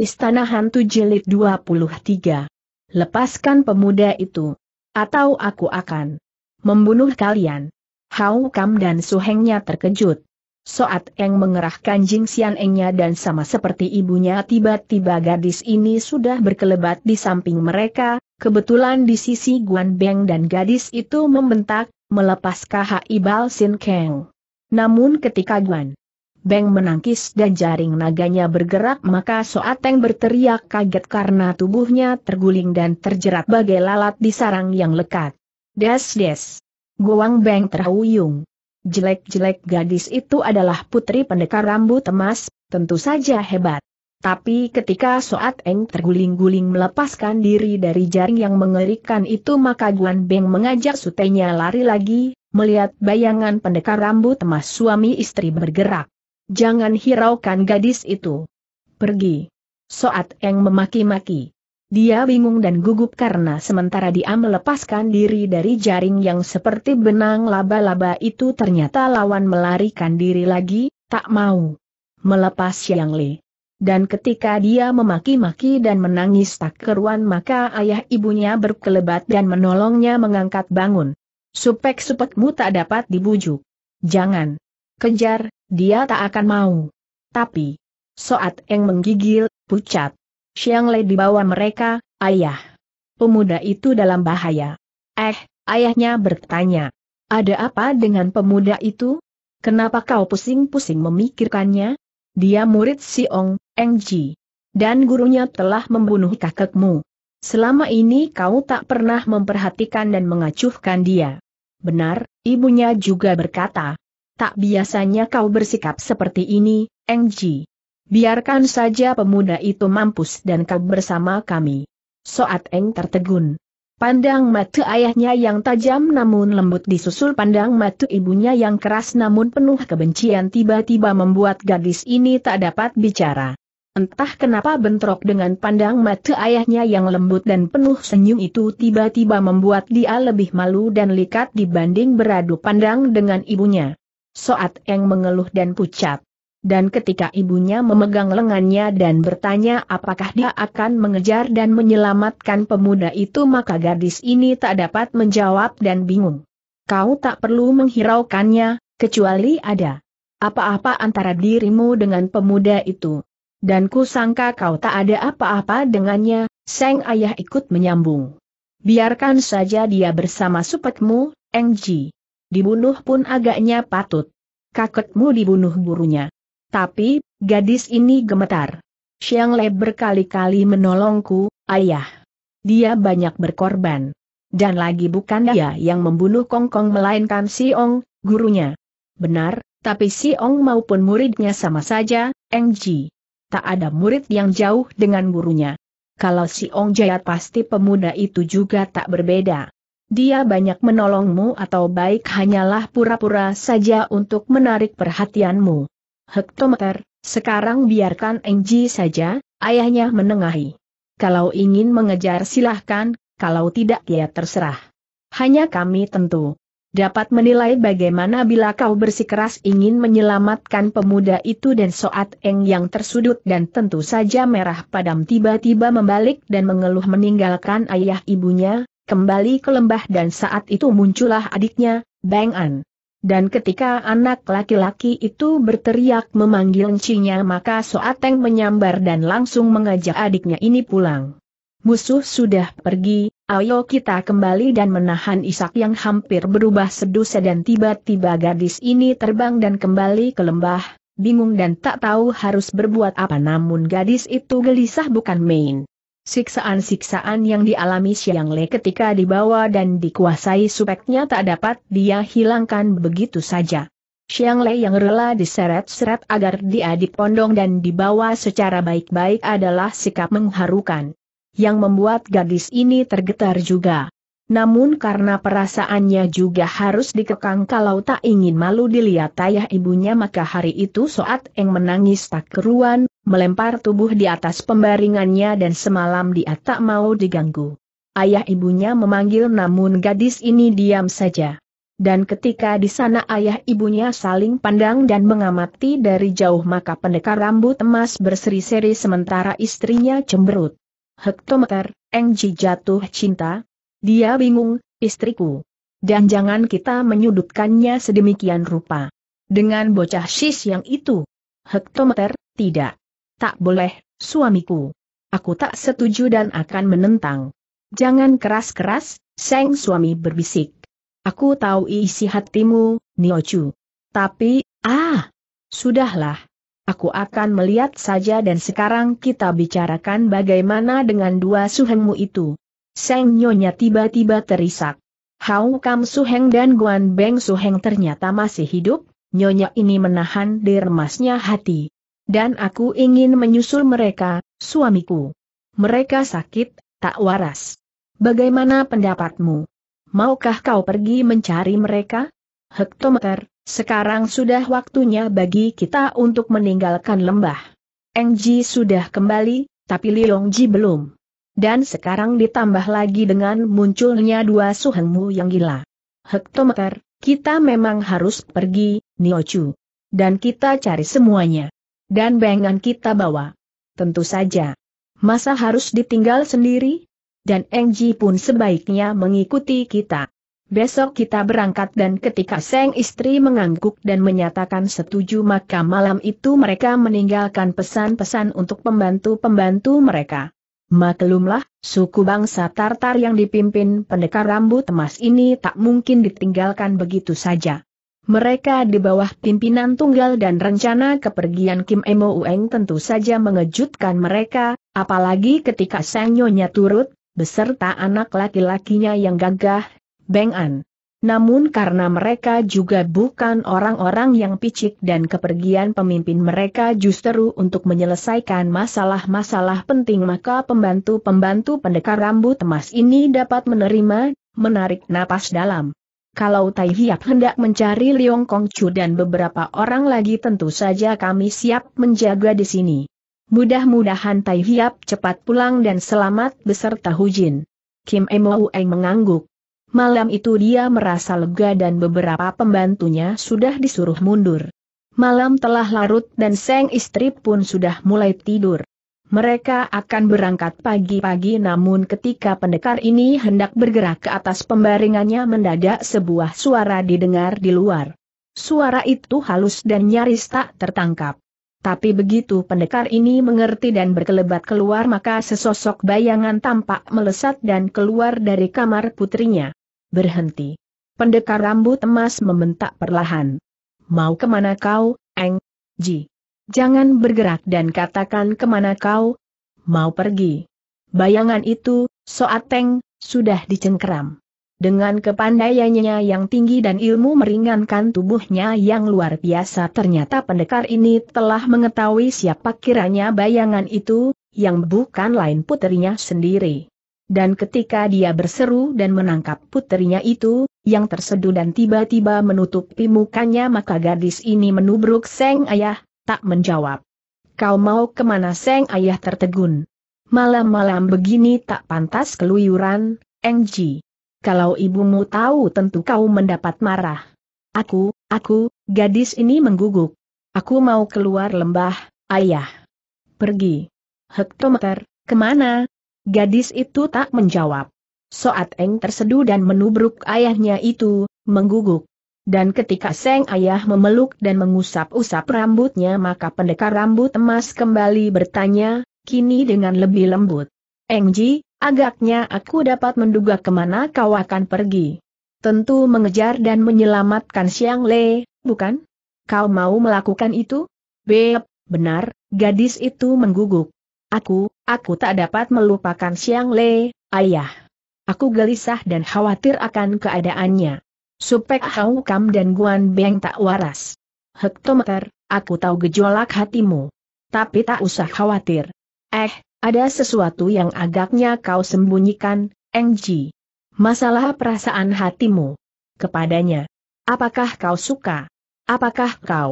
Istana Hantu Jilid 23. Lepaskan pemuda itu. Atau aku akan membunuh kalian. Hau Kam dan Suhengnya terkejut. Soat Eng mengerahkan Jing Xian Engnya dan sama seperti ibunya tiba-tiba gadis ini sudah berkelebat di samping mereka, kebetulan di sisi Guan Beng dan gadis itu membentak, melepaskan KHI Bal Sin Kang. Namun ketika Guan Beng menangkis dan jaring naganya bergerak maka Soateng berteriak kaget karena tubuhnya terguling dan terjerat bagai lalat di sarang yang lekat. Des-des. Guang Beng terhuyung. Jelek-jelek gadis itu adalah putri pendekar rambut emas, tentu saja hebat. Tapi ketika Soateng terguling-guling melepaskan diri dari jaring yang mengerikan itu maka Guan Beng mengajak sutenya lari lagi, melihat bayangan pendekar rambut emas suami istri bergerak. Jangan hiraukan gadis itu. Pergi. Soat Eng memaki-maki. Dia bingung dan gugup karena sementara dia melepaskan diri dari jaring yang seperti benang laba-laba itu ternyata lawan melarikan diri lagi, tak mau. Melepas Yang Li. Dan ketika dia memaki-maki dan menangis tak keruan maka ayah ibunya berkelebat dan menolongnya mengangkat bangun. Supek-supekmu tak dapat dibujuk. Jangan. Kejar, dia tak akan mau. Tapi, saat Eng menggigil, pucat. Siang Lei dibawa mereka, ayah. Pemuda itu dalam bahaya. Eh, ayahnya bertanya. Ada apa dengan pemuda itu? Kenapa kau pusing-pusing memikirkannya? Dia murid Siong, Eng Ji. Dan gurunya telah membunuh kakekmu. Selama ini kau tak pernah memperhatikan dan mengacuhkan dia. Benar, ibunya juga berkata, tak biasanya kau bersikap seperti ini, Engji. Biarkan saja pemuda itu mampus dan kau bersama kami. Soat Eng tertegun. Pandang mata ayahnya yang tajam namun lembut disusul pandang mata ibunya yang keras namun penuh kebencian tiba-tiba membuat gadis ini tak dapat bicara. Entah kenapa bentrok dengan pandang mata ayahnya yang lembut dan penuh senyum itu tiba-tiba membuat dia lebih malu dan likat dibanding beradu pandang dengan ibunya. Soat Eng mengeluh dan pucat. Dan ketika ibunya memegang lengannya dan bertanya apakah dia akan mengejar dan menyelamatkan pemuda itu maka gadis ini tak dapat menjawab dan bingung. Kau tak perlu menghiraukannya, kecuali ada apa-apa antara dirimu dengan pemuda itu. Dan ku sangka kau tak ada apa-apa dengannya, Seng Ayah ikut menyambung. Biarkan saja dia bersama supetmu, Engji. Dibunuh pun agaknya patut. Kaketmu dibunuh gurunya. Tapi, gadis ini gemetar. Siang Le berkali-kali menolongku, ayah. Dia banyak berkorban. Dan lagi bukan dia yang membunuh kongkong Kong melainkan Si Ong, gurunya. Benar, tapi Si Ong maupun muridnya sama saja, Eng Ji. Tak ada murid yang jauh dengan gurunya. Kalau Si Ong jaya pasti pemuda itu juga tak berbeda. Dia banyak menolongmu atau baik hanyalah pura-pura saja untuk menarik perhatianmu. Hektometer, sekarang biarkan Engji saja, ayahnya menengahi. Kalau ingin mengejar silahkan, kalau tidak ya terserah. Hanya kami tentu dapat menilai bagaimana bila kau bersikeras ingin menyelamatkan pemuda itu dan Soat Eng yang tersudut dan tentu saja merah padam tiba-tiba membalik dan mengeluh meninggalkan ayah ibunya, kembali ke lembah dan saat itu muncullah adiknya, Bang An. Dan ketika anak laki-laki itu berteriak memanggil encinya maka Soateng menyambar dan langsung mengajak adiknya ini pulang. Musuh sudah pergi, ayo kita kembali dan menahan isak yang hampir berubah sedusa dan tiba-tiba gadis ini terbang dan kembali ke lembah, bingung dan tak tahu harus berbuat apa namun gadis itu gelisah bukan main. Siksaan-siksaan yang dialami Siang Le ketika dibawa dan dikuasai supeknya tak dapat dia hilangkan begitu saja. Siang Le yang rela diseret-seret agar dia dipondong dan dibawa secara baik-baik adalah sikap mengharukan. Yang membuat gadis ini tergetar juga. Namun karena perasaannya juga harus dikekang kalau tak ingin malu dilihat ayah ibunya maka hari itu Soat Eng menangis tak keruan melempar tubuh di atas pembaringannya dan semalam dia tak mau diganggu. Ayah ibunya memanggil namun gadis ini diam saja. Dan ketika di sana ayah ibunya saling pandang dan mengamati dari jauh maka pendekar rambut emas berseri-seri sementara istrinya cemberut. Hektometer, Engji jatuh cinta? Dia bingung, istriku. Dan jangan kita menyudutkannya sedemikian rupa. Dengan bocah sis yang itu. Hektometer, tidak. Tak boleh, suamiku. Aku tak setuju dan akan menentang. Jangan keras-keras, Seng suami berbisik. Aku tahu isi hatimu, Niochu. Tapi, ah, sudahlah. Aku akan melihat saja dan sekarang kita bicarakan bagaimana dengan dua suhengmu itu. Seng Nyonya tiba-tiba terisak. Hau Kam Suheng dan Guan Beng Suheng ternyata masih hidup, Nyonya ini menahan dermasnya hati. Dan aku ingin menyusul mereka, suamiku. Mereka sakit, tak waras. Bagaimana pendapatmu? Maukah kau pergi mencari mereka? Hektometer, sekarang sudah waktunya bagi kita untuk meninggalkan lembah. Engji sudah kembali, tapi Liongji belum. Dan sekarang ditambah lagi dengan munculnya dua suhengmu yang gila. Hektometer, kita memang harus pergi, Niochu. Dan kita cari semuanya. Dan bayangan kita bawa. Tentu saja. Masa harus ditinggal sendiri? Dan Engji pun sebaiknya mengikuti kita. Besok kita berangkat dan ketika Seng istri mengangguk dan menyatakan setuju maka malam itu mereka meninggalkan pesan-pesan untuk pembantu-pembantu mereka. Maklumlah, suku bangsa Tartar yang dipimpin pendekar rambut emas ini tak mungkin ditinggalkan begitu saja. Mereka di bawah pimpinan tunggal dan rencana kepergian Kim Emo Ueng tentu saja mengejutkan mereka, apalagi ketika sang nyonya turut, beserta anak laki-lakinya yang gagah, Beng An. Namun karena mereka juga bukan orang-orang yang picik dan kepergian pemimpin mereka justru untuk menyelesaikan masalah-masalah penting maka pembantu-pembantu pendekar rambut emas ini dapat menerima, menarik napas dalam. Kalau Tai Hiap hendak mencari Leong Kong Chu dan beberapa orang lagi tentu saja kami siap menjaga di sini. Mudah-mudahan Tai Hiap cepat pulang dan selamat beserta Hu Jin. Kim Emou Eng mengangguk. Malam itu dia merasa lega dan beberapa pembantunya sudah disuruh mundur. Malam telah larut dan sang istri pun sudah mulai tidur. Mereka akan berangkat pagi-pagi namun ketika pendekar ini hendak bergerak ke atas pembaringannya mendadak sebuah suara didengar di luar. Suara itu halus dan nyaris tak tertangkap. Tapi begitu pendekar ini mengerti dan berkelebat keluar maka sesosok bayangan tampak melesat dan keluar dari kamar putrinya. Berhenti. Pendekar rambut emas membentak perlahan. Mau kemana kau, Eng? Ji jangan bergerak dan katakan kemana kau mau pergi. Bayangan itu, Soateng, sudah dicengkeram. Dengan kepandaiannya yang tinggi dan ilmu meringankan tubuhnya yang luar biasa ternyata pendekar ini telah mengetahui siapa kiranya bayangan itu, yang bukan lain puterinya sendiri. Dan ketika dia berseru dan menangkap puterinya itu, yang tersedu dan tiba-tiba menutupi mukanya maka gadis ini menubruk Seng Ayah, tak menjawab. Kau mau kemana Seng Ayah tertegun? Malam-malam begini tak pantas keluyuran, Engji. Kalau ibumu tahu tentu kau mendapat marah. Aku, aku, gadis ini mengguguk. Aku mau keluar lembah, ayah. Pergi. Hektometer, kemana? Gadis itu tak menjawab. Soat Eng tersedu dan menubruk ayahnya itu, mengguguk. Dan ketika Seng Ayah memeluk dan mengusap-usap rambutnya maka pendekar rambut emas kembali bertanya, kini dengan lebih lembut. Engji, agaknya aku dapat menduga kemana kau akan pergi. Tentu mengejar dan menyelamatkan Siang Le, bukan? Kau mau melakukan itu? Beb, benar, gadis itu mengguguk. Aku, aku tak dapat melupakan Siang Le, ayah. Aku gelisah dan khawatir akan keadaannya. Supek Hau Kam dan Guan Beng tak waras. Hektometer, aku tahu gejolak hatimu. Tapi tak usah khawatir. Eh, ada sesuatu yang agaknya kau sembunyikan, Engji. Masalah perasaan hatimu. Kepadanya. Apakah kau suka? Apakah kau?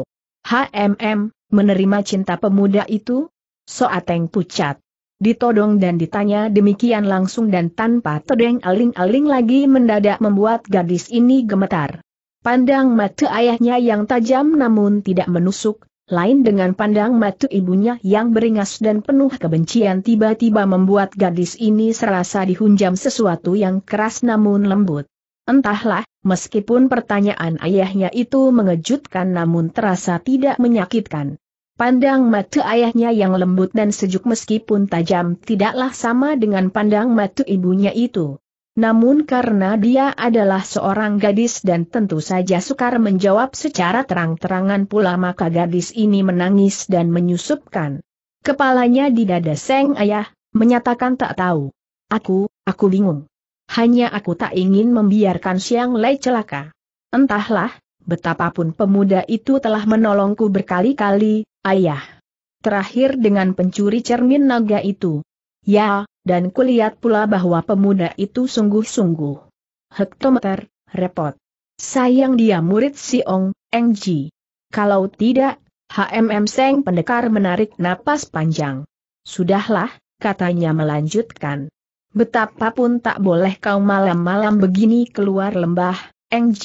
HMM, menerima cinta pemuda itu? Soateng pucat. Ditodong dan ditanya demikian langsung dan tanpa tedeng aling-aling lagi mendadak membuat gadis ini gemetar. Pandang mata ayahnya yang tajam namun tidak menusuk, lain dengan pandang mata ibunya yang beringas dan penuh kebencian tiba-tiba membuat gadis ini serasa dihunjam sesuatu yang keras namun lembut. Entahlah, meskipun pertanyaan ayahnya itu mengejutkan namun terasa tidak menyakitkan. Pandang mata ayahnya yang lembut dan sejuk meskipun tajam tidaklah sama dengan pandang mata ibunya itu. Namun karena dia adalah seorang gadis dan tentu saja sukar menjawab secara terang-terangan pula maka gadis ini menangis dan menyusupkan kepalanya di dada seng ayah, menyatakan tak tahu. Aku, aku bingung. Hanya aku tak ingin membiarkan Siang Lei celaka. Entahlah, betapapun pemuda itu telah menolongku berkali-kali, ayah. Terakhir dengan pencuri cermin naga itu. Ya, dan kulihat pula bahwa pemuda itu sungguh-sungguh. Hektometer, repot. Sayang dia murid Siong, Eng Ji. Kalau tidak, HMM Seng pendekar menarik napas panjang. Sudahlah, katanya melanjutkan. Betapapun tak boleh kau malam-malam begini keluar lembah, Eng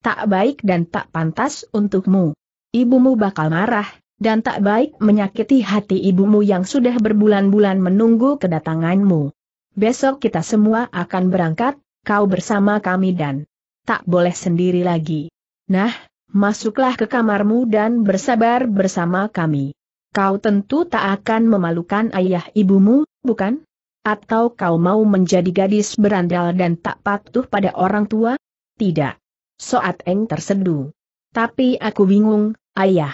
tak baik dan tak pantas untukmu. Ibumu bakal marah, dan tak baik menyakiti hati ibumu yang sudah berbulan-bulan menunggu kedatanganmu. Besok kita semua akan berangkat, kau bersama kami dan tak boleh sendiri lagi. Nah, masuklah ke kamarmu dan bersabar bersama kami. Kau tentu tak akan memalukan ayah ibumu, bukan? Atau kau mau menjadi gadis berandal dan tak patuh pada orang tua? Tidak. Soat Eng terseduh. Tapi aku bingung, ayah.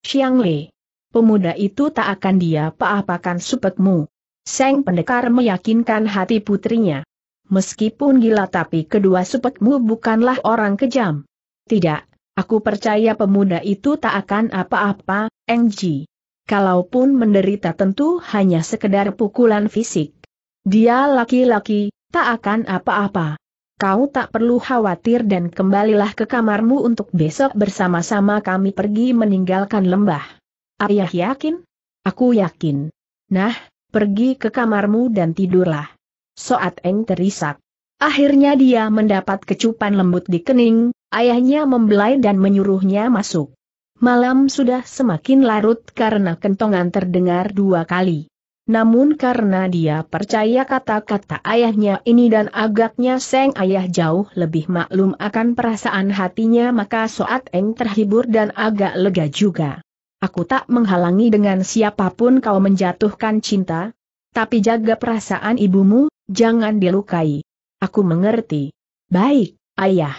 Xiang Le. Pemuda itu tak akan dia apa-apakan supetmu. Seng pendekar meyakinkan hati putrinya. Meskipun gila tapi kedua supetmu bukanlah orang kejam. Tidak, aku percaya pemuda itu tak akan apa-apa, Ji. Kalaupun menderita tentu hanya sekedar pukulan fisik. Dia laki-laki, tak akan apa-apa kau tak perlu khawatir dan kembalilah ke kamarmu untuk besok bersama-sama kami pergi meninggalkan lembah. Ayah yakin? Aku yakin. Nah, pergi ke kamarmu dan tidurlah. Soat Eng terisak. Akhirnya dia mendapat kecupan lembut di kening, ayahnya membelai dan menyuruhnya masuk. Malam sudah semakin larut karena kentongan terdengar dua kali. Namun karena dia percaya kata-kata ayahnya ini dan agaknya Seng Ayah jauh lebih maklum akan perasaan hatinya maka Soat Eng terhibur dan agak lega juga. Aku tak menghalangi dengan siapapun kau menjatuhkan cinta, tapi jaga perasaan ibumu, jangan dilukai. Aku mengerti. Baik, ayah.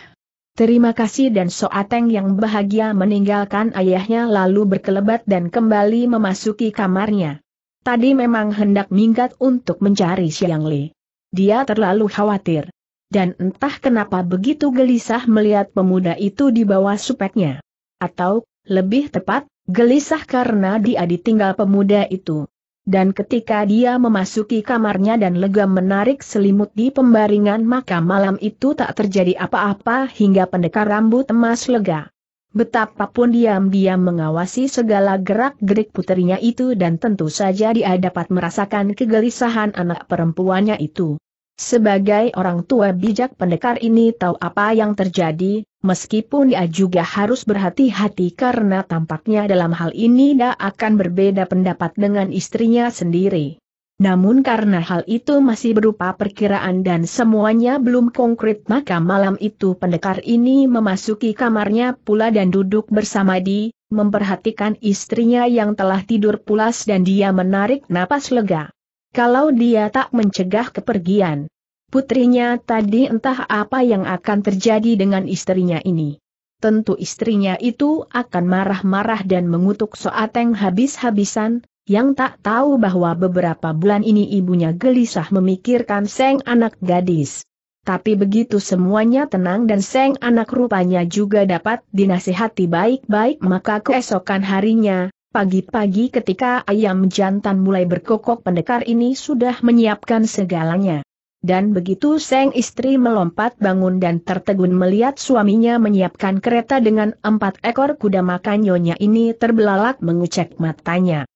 Terima kasih dan Soateng yang bahagia meninggalkan ayahnya lalu berkelebat dan kembali memasuki kamarnya. Tadi memang hendak minggat untuk mencari Siang Li. Dia terlalu khawatir. Dan entah kenapa begitu gelisah melihat pemuda itu di bawah supeknya. Atau, lebih tepat, gelisah karena dia ditinggal pemuda itu. Dan ketika dia memasuki kamarnya dan lega menarik selimut di pembaringan maka malam itu tak terjadi apa-apa hingga pendekar rambut emas lega. Betapapun diam-diam mengawasi segala gerak-gerik putrinya itu dan tentu saja dia dapat merasakan kegelisahan anak perempuannya itu. Sebagai orang tua bijak pendekar ini tahu apa yang terjadi, meskipun dia juga harus berhati-hati karena tampaknya dalam hal ini dia akan berbeda pendapat dengan istrinya sendiri. Namun karena hal itu masih berupa perkiraan dan semuanya belum konkret maka malam itu pendekar ini memasuki kamarnya pula dan duduk bersama di, memperhatikan istrinya yang telah tidur pulas dan dia menarik napas lega. Kalau dia tak mencegah kepergian putrinya tadi entah apa yang akan terjadi dengan istrinya ini. Tentu istrinya itu akan marah-marah dan mengutuk Soateng habis-habisan, yang tak tahu bahwa beberapa bulan ini ibunya gelisah memikirkan Seng anak gadis. Tapi begitu semuanya tenang dan Seng anak rupanya juga dapat dinasihati baik-baik maka keesokan harinya, pagi-pagi ketika ayam jantan mulai berkokok pendekar ini sudah menyiapkan segalanya. Dan begitu Seng istri melompat bangun dan tertegun melihat suaminya menyiapkan kereta dengan empat ekor kuda maka nyonya ini terbelalak mengucek matanya.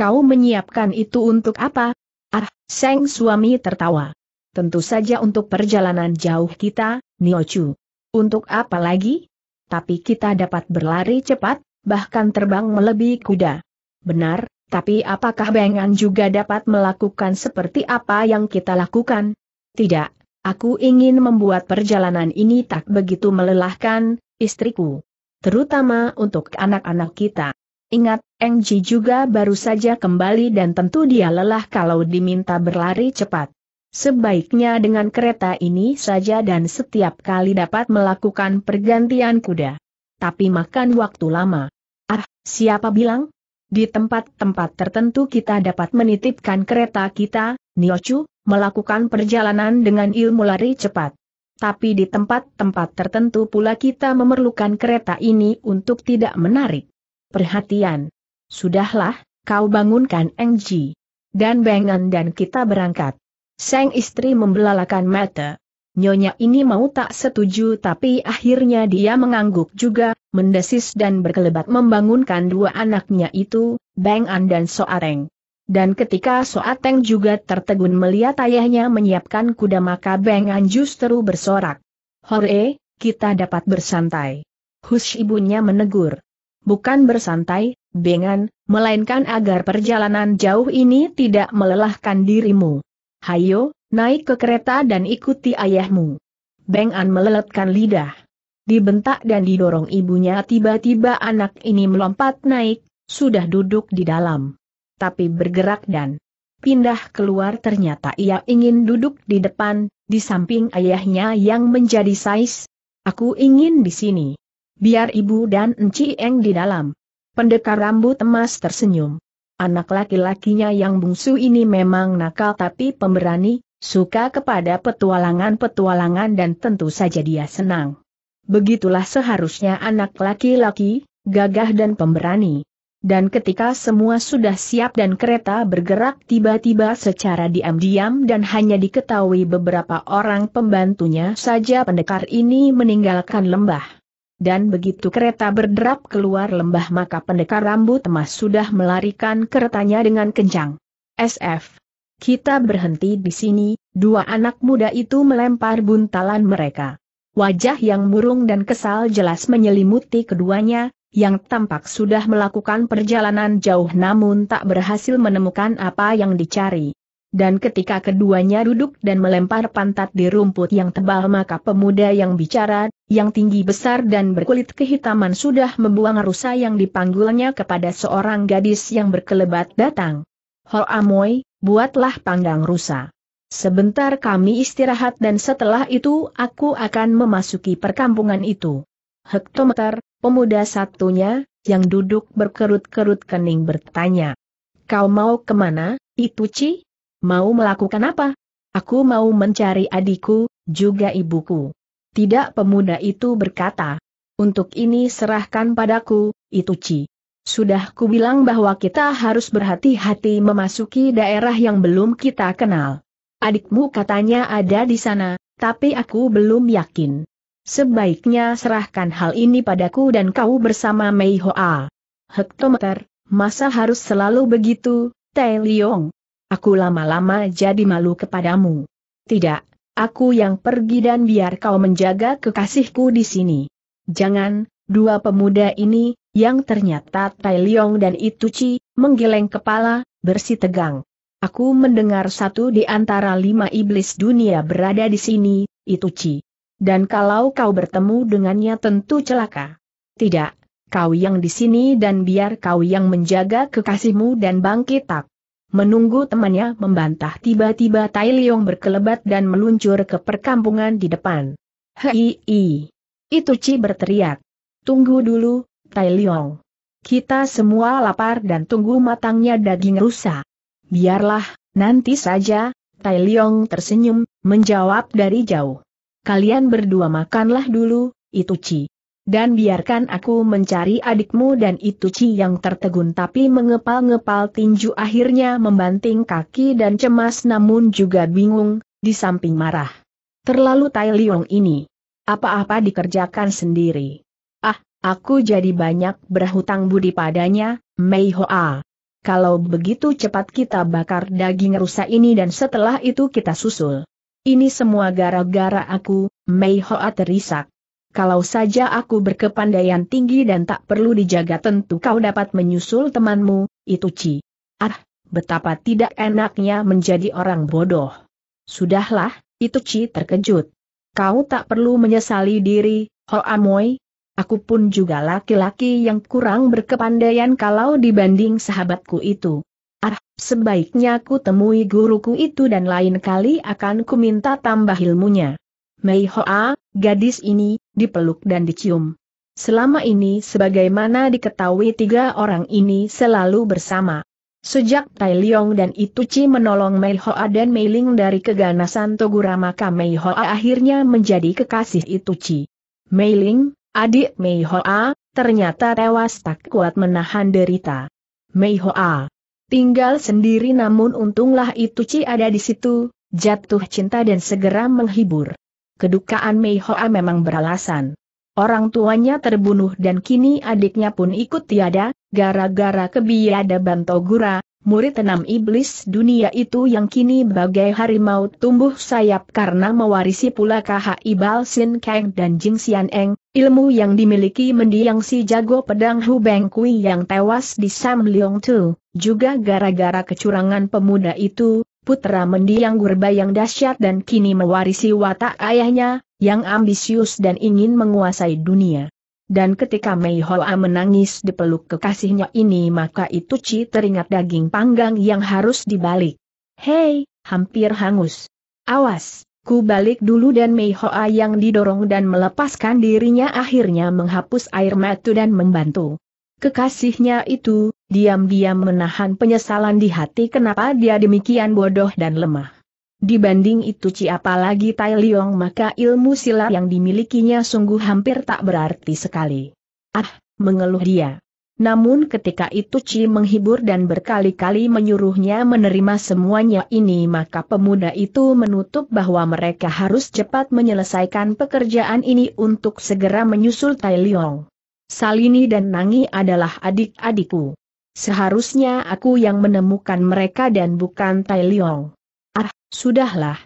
Kau menyiapkan itu untuk apa? Ah, Seng suami tertawa. Tentu saja untuk perjalanan jauh kita, Niochu. Untuk apa lagi? Tapi kita dapat berlari cepat, bahkan terbang melebihi kuda. Benar, tapi apakah Bengan juga dapat melakukan seperti apa yang kita lakukan? Tidak, aku ingin membuat perjalanan ini tak begitu melelahkan, istriku. Terutama untuk anak-anak kita. Ingat, Engji juga baru saja kembali dan tentu dia lelah kalau diminta berlari cepat. Sebaiknya dengan kereta ini saja dan setiap kali dapat melakukan pergantian kuda. Tapi makan waktu lama. Ah, siapa bilang? Di tempat-tempat tertentu kita dapat menitipkan kereta kita, Niochu, melakukan perjalanan dengan ilmu lari cepat tapi di tempat-tempat tertentu pula kita memerlukan kereta ini untuk tidak menarik. Perhatian. Sudahlah, kau bangunkan Engji. Dan Bengan dan kita berangkat. Sang istri membelalakan mata. Nyonya ini mau tak setuju tapi akhirnya dia mengangguk juga, mendesis dan berkelebat membangunkan dua anaknya itu, Bang An dan Soareng. Dan ketika Soateng juga tertegun melihat ayahnya menyiapkan kuda maka Bang An justru bersorak. Hore, kita dapat bersantai. Hush ibunya menegur bukan bersantai, bengan, melainkan agar perjalanan jauh ini tidak melelahkan dirimu. Hayo, naik ke kereta dan ikuti ayahmu. Bengan meleletkan lidah. Dibentak dan didorong ibunya tiba-tiba anak ini melompat naik, sudah duduk di dalam. Tapi bergerak dan pindah keluar ternyata ia ingin duduk di depan, di samping ayahnya yang menjadi sais. Aku ingin di sini. Biar ibu dan Enci Eng di dalam. Pendekar rambut emas tersenyum. Anak laki-lakinya yang bungsu ini memang nakal tapi pemberani, suka kepada petualangan-petualangan dan tentu saja dia senang. Begitulah seharusnya anak laki-laki, gagah dan pemberani. Dan ketika semua sudah siap dan kereta bergerak tiba-tiba secara diam-diam dan hanya diketahui beberapa orang pembantunya saja pendekar ini meninggalkan lembah dan begitu kereta berderap keluar lembah maka pendekar rambut emas sudah melarikan keretanya dengan kencang. SF. Kita berhenti di sini, dua anak muda itu melempar buntalan mereka. Wajah yang murung dan kesal jelas menyelimuti keduanya, yang tampak sudah melakukan perjalanan jauh namun tak berhasil menemukan apa yang dicari. Dan ketika keduanya duduk dan melempar pantat di rumput yang tebal maka pemuda yang bicara yang tinggi besar dan berkulit kehitaman sudah membuang rusa yang dipanggulnya kepada seorang gadis yang berkelebat datang. Ho Amoy, buatlah panggang rusa. Sebentar kami istirahat dan setelah itu aku akan memasuki perkampungan itu. Hektometer, pemuda satunya, yang duduk berkerut-kerut kening bertanya. Kau mau kemana, itu Ci? Mau melakukan apa? Aku mau mencari adikku, juga ibuku. Tidak pemuda itu berkata, untuk ini serahkan padaku, itu Ci. Sudah kubilang bahwa kita harus berhati-hati memasuki daerah yang belum kita kenal. Adikmu katanya ada di sana, tapi aku belum yakin. Sebaiknya serahkan hal ini padaku dan kau bersama Mei Hoa. Hektometer, masa harus selalu begitu, Tae Liong? Aku lama-lama jadi malu kepadamu. Tidak, Aku yang pergi dan biar kau menjaga kekasihku di sini. Jangan, dua pemuda ini, yang ternyata Tai Liong dan Ituchi, menggeleng kepala, bersih tegang. Aku mendengar satu di antara lima iblis dunia berada di sini, Ituchi. Dan kalau kau bertemu dengannya tentu celaka. Tidak, kau yang di sini dan biar kau yang menjaga kekasihmu dan bangkit tak. Menunggu temannya membantah tiba-tiba Tai Leong berkelebat dan meluncur ke perkampungan di depan. Hei, itu Ci berteriak. Tunggu dulu, Tai Leong. Kita semua lapar dan tunggu matangnya daging rusa. Biarlah, nanti saja, Tai Leong tersenyum, menjawab dari jauh. Kalian berdua makanlah dulu, itu Ci dan biarkan aku mencari adikmu dan itu Ci yang tertegun tapi mengepal-ngepal tinju akhirnya membanting kaki dan cemas namun juga bingung, di samping marah. Terlalu Tai Liong ini. Apa-apa dikerjakan sendiri. Ah, aku jadi banyak berhutang budi padanya, Mei Hoa. Kalau begitu cepat kita bakar daging rusa ini dan setelah itu kita susul. Ini semua gara-gara aku, Mei Hoa terisak kalau saja aku berkepandaian tinggi dan tak perlu dijaga tentu kau dapat menyusul temanmu, itu Ci. Ah, betapa tidak enaknya menjadi orang bodoh. Sudahlah, itu Ci terkejut. Kau tak perlu menyesali diri, Ho Amoy. Aku pun juga laki-laki yang kurang berkepandaian kalau dibanding sahabatku itu. Ah, sebaiknya ku temui guruku itu dan lain kali akan ku minta tambah ilmunya. Mei Hoa, gadis ini, dipeluk dan dicium. Selama ini sebagaimana diketahui tiga orang ini selalu bersama. Sejak Tai Leong dan Ituchi menolong Mei Hoa dan Mei Ling dari keganasan Togura maka Mei Hoa akhirnya menjadi kekasih Ituchi. Mei Ling, adik Mei Hoa, ternyata tewas tak kuat menahan derita. Mei Hoa tinggal sendiri namun untunglah Ituchi ada di situ, jatuh cinta dan segera menghibur kedukaan Mei Hoa memang beralasan. Orang tuanya terbunuh dan kini adiknya pun ikut tiada, gara-gara kebiada Bantogura, murid enam iblis dunia itu yang kini bagai harimau tumbuh sayap karena mewarisi pula ibal Sin Kang dan Jing Xian Eng, ilmu yang dimiliki mendiang si jago pedang Hu Beng Kui yang tewas di Sam Leong Tu, juga gara-gara kecurangan pemuda itu, putra mendiang gurba yang dahsyat dan kini mewarisi watak ayahnya, yang ambisius dan ingin menguasai dunia. Dan ketika Mei Hoa menangis di peluk kekasihnya ini maka itu Ci teringat daging panggang yang harus dibalik. Hei, hampir hangus. Awas, ku balik dulu dan Mei Hoa yang didorong dan melepaskan dirinya akhirnya menghapus air mata dan membantu. Kekasihnya itu, diam-diam menahan penyesalan di hati kenapa dia demikian bodoh dan lemah. Dibanding itu Ci apalagi Tai Liong maka ilmu silat yang dimilikinya sungguh hampir tak berarti sekali. Ah, mengeluh dia. Namun ketika itu Ci menghibur dan berkali-kali menyuruhnya menerima semuanya ini maka pemuda itu menutup bahwa mereka harus cepat menyelesaikan pekerjaan ini untuk segera menyusul Tai Liong. Salini dan Nangi adalah adik-adikku seharusnya aku yang menemukan mereka dan bukan Tai Liong. Ah, sudahlah.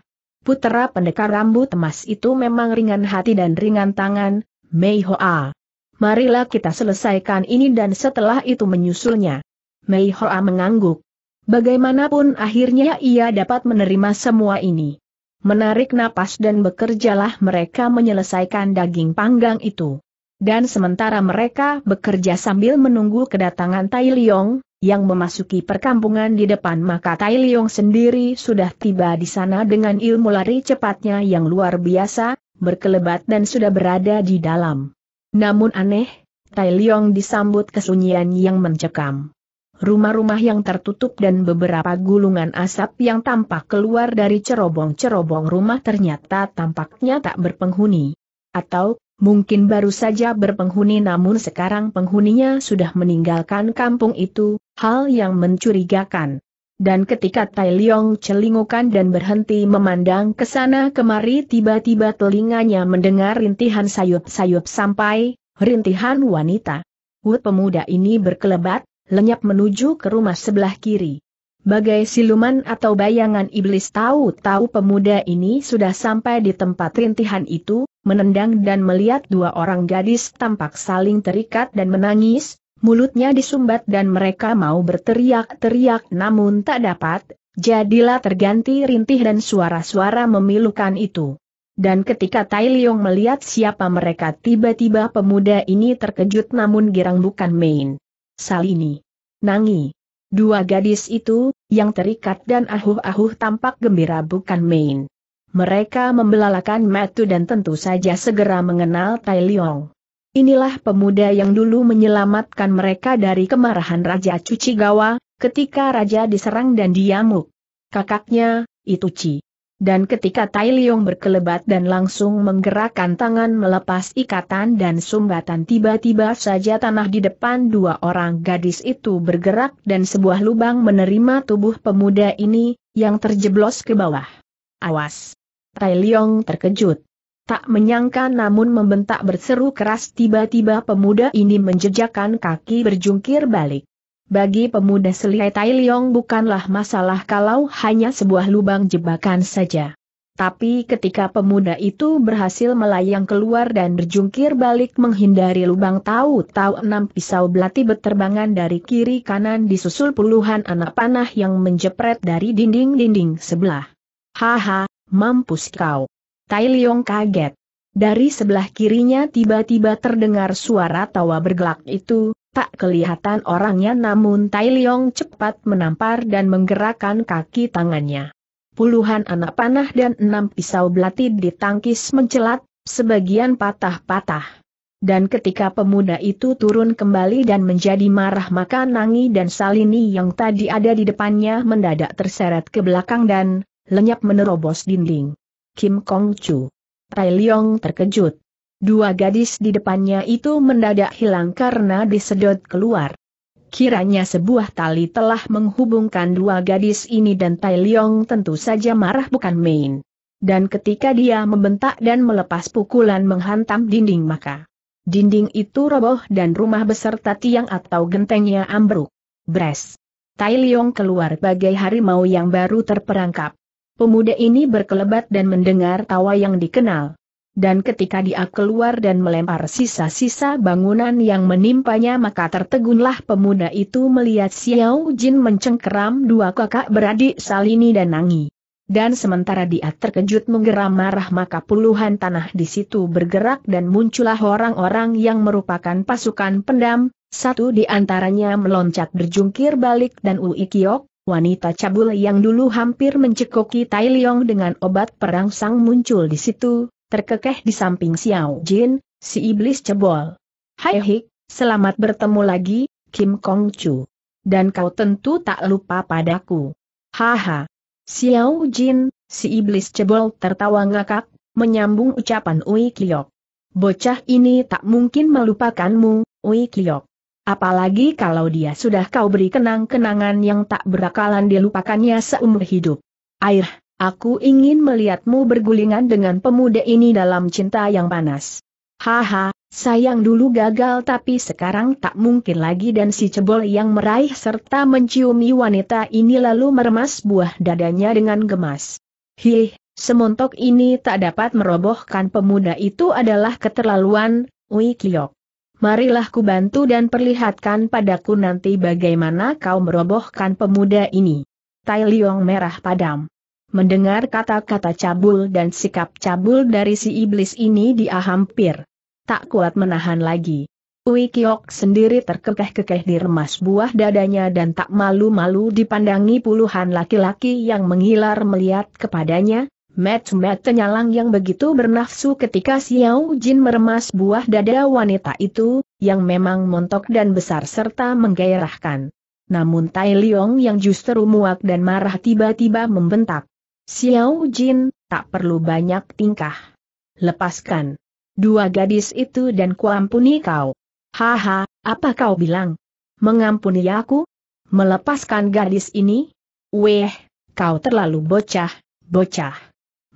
Putera pendekar rambut emas itu memang ringan hati dan ringan tangan, Mei Hoa. Marilah kita selesaikan ini dan setelah itu menyusulnya. Mei Hoa mengangguk. Bagaimanapun akhirnya ia dapat menerima semua ini. Menarik napas dan bekerjalah mereka menyelesaikan daging panggang itu. Dan sementara mereka bekerja sambil menunggu kedatangan Tai Liong, yang memasuki perkampungan di depan maka Tai Liong sendiri sudah tiba di sana dengan ilmu lari cepatnya yang luar biasa, berkelebat dan sudah berada di dalam. Namun aneh, Tai Liong disambut kesunyian yang mencekam. Rumah-rumah yang tertutup dan beberapa gulungan asap yang tampak keluar dari cerobong-cerobong rumah ternyata tampaknya tak berpenghuni. Atau, mungkin baru saja berpenghuni namun sekarang penghuninya sudah meninggalkan kampung itu, hal yang mencurigakan. Dan ketika Tai Leong celingukan dan berhenti memandang ke sana kemari tiba-tiba telinganya mendengar rintihan sayup-sayup sampai, rintihan wanita. Wut pemuda ini berkelebat, lenyap menuju ke rumah sebelah kiri. Bagai siluman atau bayangan iblis tahu-tahu pemuda ini sudah sampai di tempat rintihan itu, menendang dan melihat dua orang gadis tampak saling terikat dan menangis, mulutnya disumbat dan mereka mau berteriak-teriak namun tak dapat, jadilah terganti rintih dan suara-suara memilukan itu. Dan ketika Tai Leong melihat siapa mereka tiba-tiba pemuda ini terkejut namun girang bukan main. Salini. Nangi. Dua gadis itu, yang terikat dan ahuh-ahuh tampak gembira bukan main. Mereka membelalakan Matu dan tentu saja segera mengenal Tai Leong. Inilah pemuda yang dulu menyelamatkan mereka dari kemarahan Raja Cuci Gawa, ketika Raja diserang dan diamuk. Kakaknya, itu Ituci. Dan ketika Tai Liong berkelebat dan langsung menggerakkan tangan melepas ikatan dan sumbatan tiba-tiba saja tanah di depan dua orang gadis itu bergerak dan sebuah lubang menerima tubuh pemuda ini, yang terjeblos ke bawah. Awas! Tai Liong terkejut. Tak menyangka namun membentak berseru keras tiba-tiba pemuda ini menjejakkan kaki berjungkir balik. Bagi pemuda selihai Tai Liong bukanlah masalah kalau hanya sebuah lubang jebakan saja. Tapi ketika pemuda itu berhasil melayang keluar dan berjungkir balik menghindari lubang tahu-tahu enam pisau belati berterbangan dari kiri kanan disusul puluhan anak panah yang menjepret dari dinding-dinding sebelah. Haha, mampus kau. Tai Liong kaget. Dari sebelah kirinya tiba-tiba terdengar suara tawa bergelak itu, Tak kelihatan orangnya namun Tai Liong cepat menampar dan menggerakkan kaki tangannya. Puluhan anak panah dan enam pisau belati ditangkis mencelat, sebagian patah-patah. Dan ketika pemuda itu turun kembali dan menjadi marah maka Nangi dan Salini yang tadi ada di depannya mendadak terseret ke belakang dan lenyap menerobos dinding. Kim Kong Chu. Tai Liong terkejut. Dua gadis di depannya itu mendadak hilang karena disedot keluar. Kiranya sebuah tali telah menghubungkan dua gadis ini dan Tai Leong tentu saja marah bukan main. Dan ketika dia membentak dan melepas pukulan menghantam dinding maka dinding itu roboh dan rumah beserta tiang atau gentengnya ambruk. Bres. Tai Leong keluar bagai harimau yang baru terperangkap. Pemuda ini berkelebat dan mendengar tawa yang dikenal dan ketika dia keluar dan melempar sisa-sisa bangunan yang menimpanya maka tertegunlah pemuda itu melihat Xiao Jin mencengkeram dua kakak beradik Salini dan Nangi. Dan sementara dia terkejut menggeram marah maka puluhan tanah di situ bergerak dan muncullah orang-orang yang merupakan pasukan pendam, satu di antaranya meloncat berjungkir balik dan Ui Kiok, Wanita cabul yang dulu hampir mencekoki Tai Leong dengan obat perangsang muncul di situ, terkekeh di samping Xiao Jin, si iblis cebol. Hai Hik, selamat bertemu lagi, Kim Kong Chu. Dan kau tentu tak lupa padaku. Haha. Xiao Jin, si iblis cebol tertawa ngakak, menyambung ucapan Ui Kiok. Bocah ini tak mungkin melupakanmu, Ui Kiok. Apalagi kalau dia sudah kau beri kenang-kenangan yang tak berakalan dilupakannya seumur hidup. Air, Aku ingin melihatmu bergulingan dengan pemuda ini dalam cinta yang panas. Haha, sayang dulu gagal tapi sekarang tak mungkin lagi dan si cebol yang meraih serta menciumi wanita ini lalu meremas buah dadanya dengan gemas. Hih, semontok ini tak dapat merobohkan pemuda itu adalah keterlaluan, Ui Kiyok. Marilah ku bantu dan perlihatkan padaku nanti bagaimana kau merobohkan pemuda ini. Tai Liong merah padam. Mendengar kata-kata cabul dan sikap cabul dari si iblis ini dia hampir tak kuat menahan lagi. Ui Kiok sendiri terkekeh-kekeh di remas buah dadanya dan tak malu-malu dipandangi puluhan laki-laki yang mengilar melihat kepadanya, met-met tenyalang yang begitu bernafsu ketika Xiao Jin meremas buah dada wanita itu, yang memang montok dan besar serta menggairahkan. Namun Tai Leong yang justru muak dan marah tiba-tiba membentak. Xiao Jin, tak perlu banyak tingkah. Lepaskan. Dua gadis itu dan kuampuni kau. Haha, apa kau bilang? Mengampuni aku? Melepaskan gadis ini? Weh, kau terlalu bocah, bocah.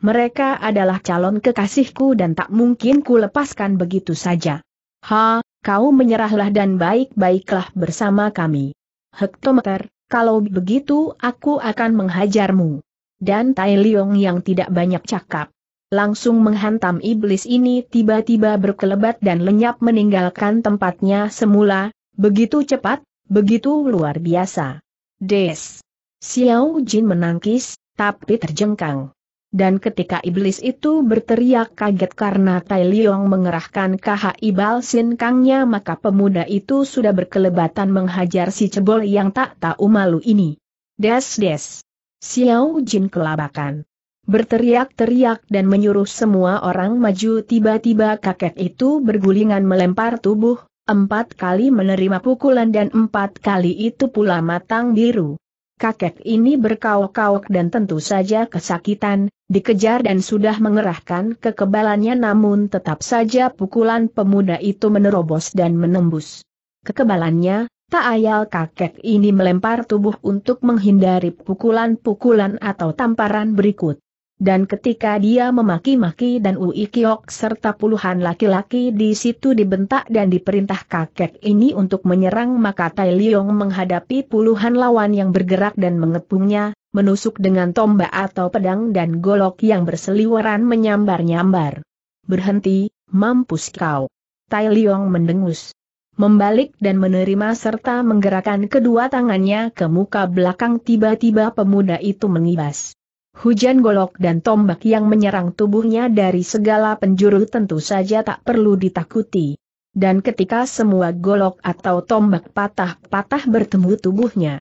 Mereka adalah calon kekasihku dan tak mungkin ku lepaskan begitu saja. Ha, kau menyerahlah dan baik-baiklah bersama kami. Hektometer, kalau begitu aku akan menghajarmu dan Tai Leong yang tidak banyak cakap. Langsung menghantam iblis ini tiba-tiba berkelebat dan lenyap meninggalkan tempatnya semula, begitu cepat, begitu luar biasa. Des. Xiao Jin menangkis, tapi terjengkang. Dan ketika iblis itu berteriak kaget karena Tai Liong mengerahkan KHI Balsin Kangnya maka pemuda itu sudah berkelebatan menghajar si cebol yang tak tahu malu ini. Des des. Xiao Jin kelabakan. Berteriak-teriak dan menyuruh semua orang maju tiba-tiba kakek itu bergulingan melempar tubuh, empat kali menerima pukulan dan empat kali itu pula matang biru. Kakek ini berkauk kauk dan tentu saja kesakitan, dikejar dan sudah mengerahkan kekebalannya namun tetap saja pukulan pemuda itu menerobos dan menembus. Kekebalannya, Tak ayal kakek ini melempar tubuh untuk menghindari pukulan-pukulan atau tamparan berikut. Dan ketika dia memaki-maki dan Ui Kiok serta puluhan laki-laki di situ dibentak dan diperintah kakek ini untuk menyerang maka Tai Liong menghadapi puluhan lawan yang bergerak dan mengepungnya, menusuk dengan tombak atau pedang dan golok yang berseliweran menyambar-nyambar. Berhenti, mampus kau. Tai Liong mendengus membalik dan menerima serta menggerakkan kedua tangannya ke muka belakang tiba-tiba pemuda itu mengibas. Hujan golok dan tombak yang menyerang tubuhnya dari segala penjuru tentu saja tak perlu ditakuti. Dan ketika semua golok atau tombak patah-patah bertemu tubuhnya,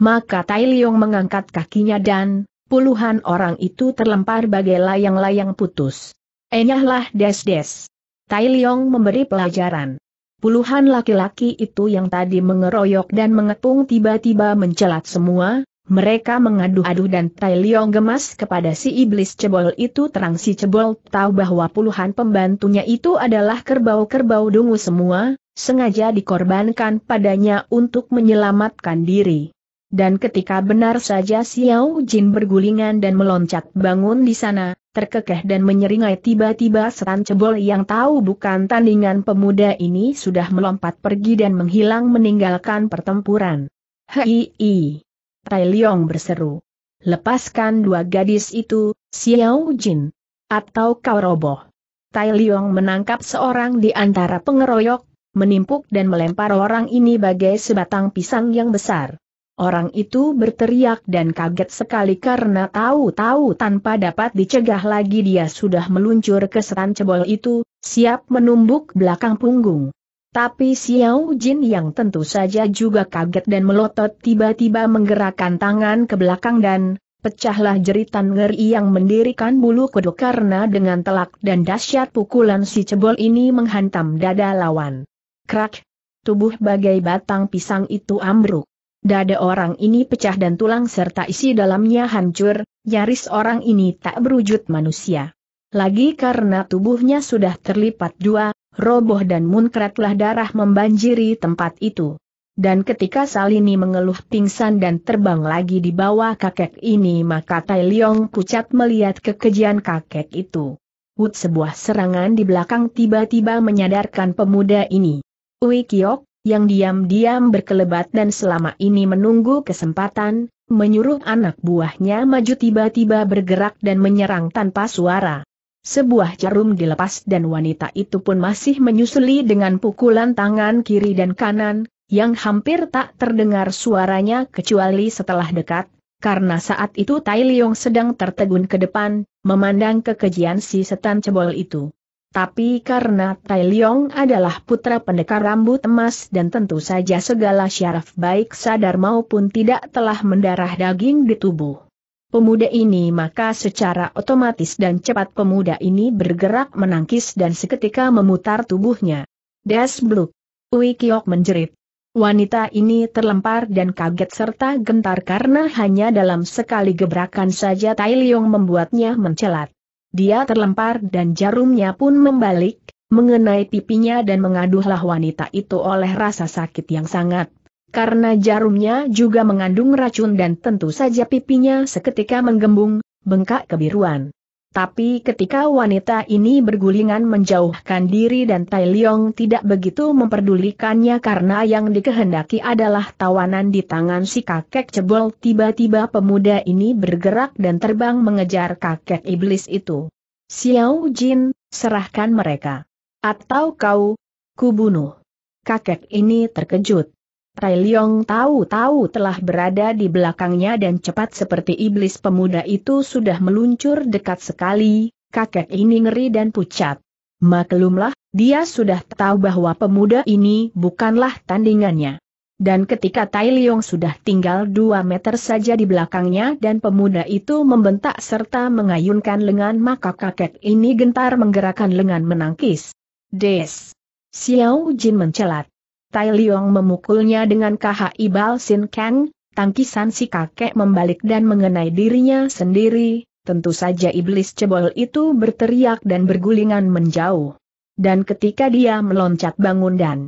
maka Tai Liong mengangkat kakinya dan puluhan orang itu terlempar bagai layang-layang putus. Enyahlah des-des. Tai Liong memberi pelajaran. Puluhan laki-laki itu yang tadi mengeroyok dan mengepung tiba-tiba mencelat semua, mereka mengadu-adu dan Tai Liong gemas kepada si iblis cebol itu terang si cebol tahu bahwa puluhan pembantunya itu adalah kerbau-kerbau dungu semua, sengaja dikorbankan padanya untuk menyelamatkan diri. Dan ketika benar saja Xiao Jin bergulingan dan meloncat bangun di sana, terkekeh dan menyeringai tiba-tiba setan cebol yang tahu bukan tandingan pemuda ini sudah melompat pergi dan menghilang meninggalkan pertempuran. Hei, Tai Leong berseru. Lepaskan dua gadis itu, Xiao Jin. Atau kau roboh. Tai Leong menangkap seorang di antara pengeroyok, menimpuk dan melempar orang ini bagai sebatang pisang yang besar. Orang itu berteriak dan kaget sekali karena tahu-tahu tanpa dapat dicegah lagi dia sudah meluncur ke setan cebol itu, siap menumbuk belakang punggung. Tapi Xiao Jin yang tentu saja juga kaget dan melotot tiba-tiba menggerakkan tangan ke belakang dan pecahlah jeritan ngeri yang mendirikan bulu kuduk karena dengan telak dan dahsyat pukulan si cebol ini menghantam dada lawan. Krak! Tubuh bagai batang pisang itu ambruk. Dada orang ini pecah dan tulang serta isi dalamnya hancur, nyaris orang ini tak berwujud manusia. Lagi karena tubuhnya sudah terlipat dua, roboh dan munkratlah darah membanjiri tempat itu. Dan ketika Salini mengeluh pingsan dan terbang lagi di bawah kakek ini maka Tai Leong pucat melihat kekejian kakek itu. Wut sebuah serangan di belakang tiba-tiba menyadarkan pemuda ini. Ui Kiok, yang diam-diam berkelebat dan selama ini menunggu kesempatan, menyuruh anak buahnya maju tiba-tiba bergerak dan menyerang tanpa suara. Sebuah jarum dilepas dan wanita itu pun masih menyusuli dengan pukulan tangan kiri dan kanan, yang hampir tak terdengar suaranya kecuali setelah dekat, karena saat itu Tai Leong sedang tertegun ke depan, memandang kekejian si setan cebol itu. Tapi karena Tai Leong adalah putra pendekar rambut emas dan tentu saja segala syaraf baik sadar maupun tidak telah mendarah daging di tubuh. Pemuda ini maka secara otomatis dan cepat pemuda ini bergerak menangkis dan seketika memutar tubuhnya. Das Bluk. Ui Kiok menjerit. Wanita ini terlempar dan kaget serta gentar karena hanya dalam sekali gebrakan saja Tai Leong membuatnya mencelat. Dia terlempar dan jarumnya pun membalik, mengenai pipinya dan mengaduhlah wanita itu oleh rasa sakit yang sangat. Karena jarumnya juga mengandung racun dan tentu saja pipinya seketika menggembung, bengkak kebiruan. Tapi ketika wanita ini bergulingan menjauhkan diri dan Tai Leong tidak begitu memperdulikannya karena yang dikehendaki adalah tawanan di tangan si kakek cebol tiba-tiba pemuda ini bergerak dan terbang mengejar kakek iblis itu. Xiao Jin, serahkan mereka. Atau kau, kubunuh. Kakek ini terkejut. Tai Liong tahu-tahu telah berada di belakangnya dan cepat seperti iblis pemuda itu sudah meluncur dekat sekali, kakek ini ngeri dan pucat. Maklumlah, dia sudah tahu bahwa pemuda ini bukanlah tandingannya. Dan ketika Tai Liong sudah tinggal dua meter saja di belakangnya dan pemuda itu membentak serta mengayunkan lengan maka kakek ini gentar menggerakkan lengan menangkis. Des! Xiao Jin mencelat. Tai Liong memukulnya dengan ibal sin Kang, tangkisan si kakek membalik dan mengenai dirinya sendiri, tentu saja iblis cebol itu berteriak dan bergulingan menjauh. Dan ketika dia meloncat bangun dan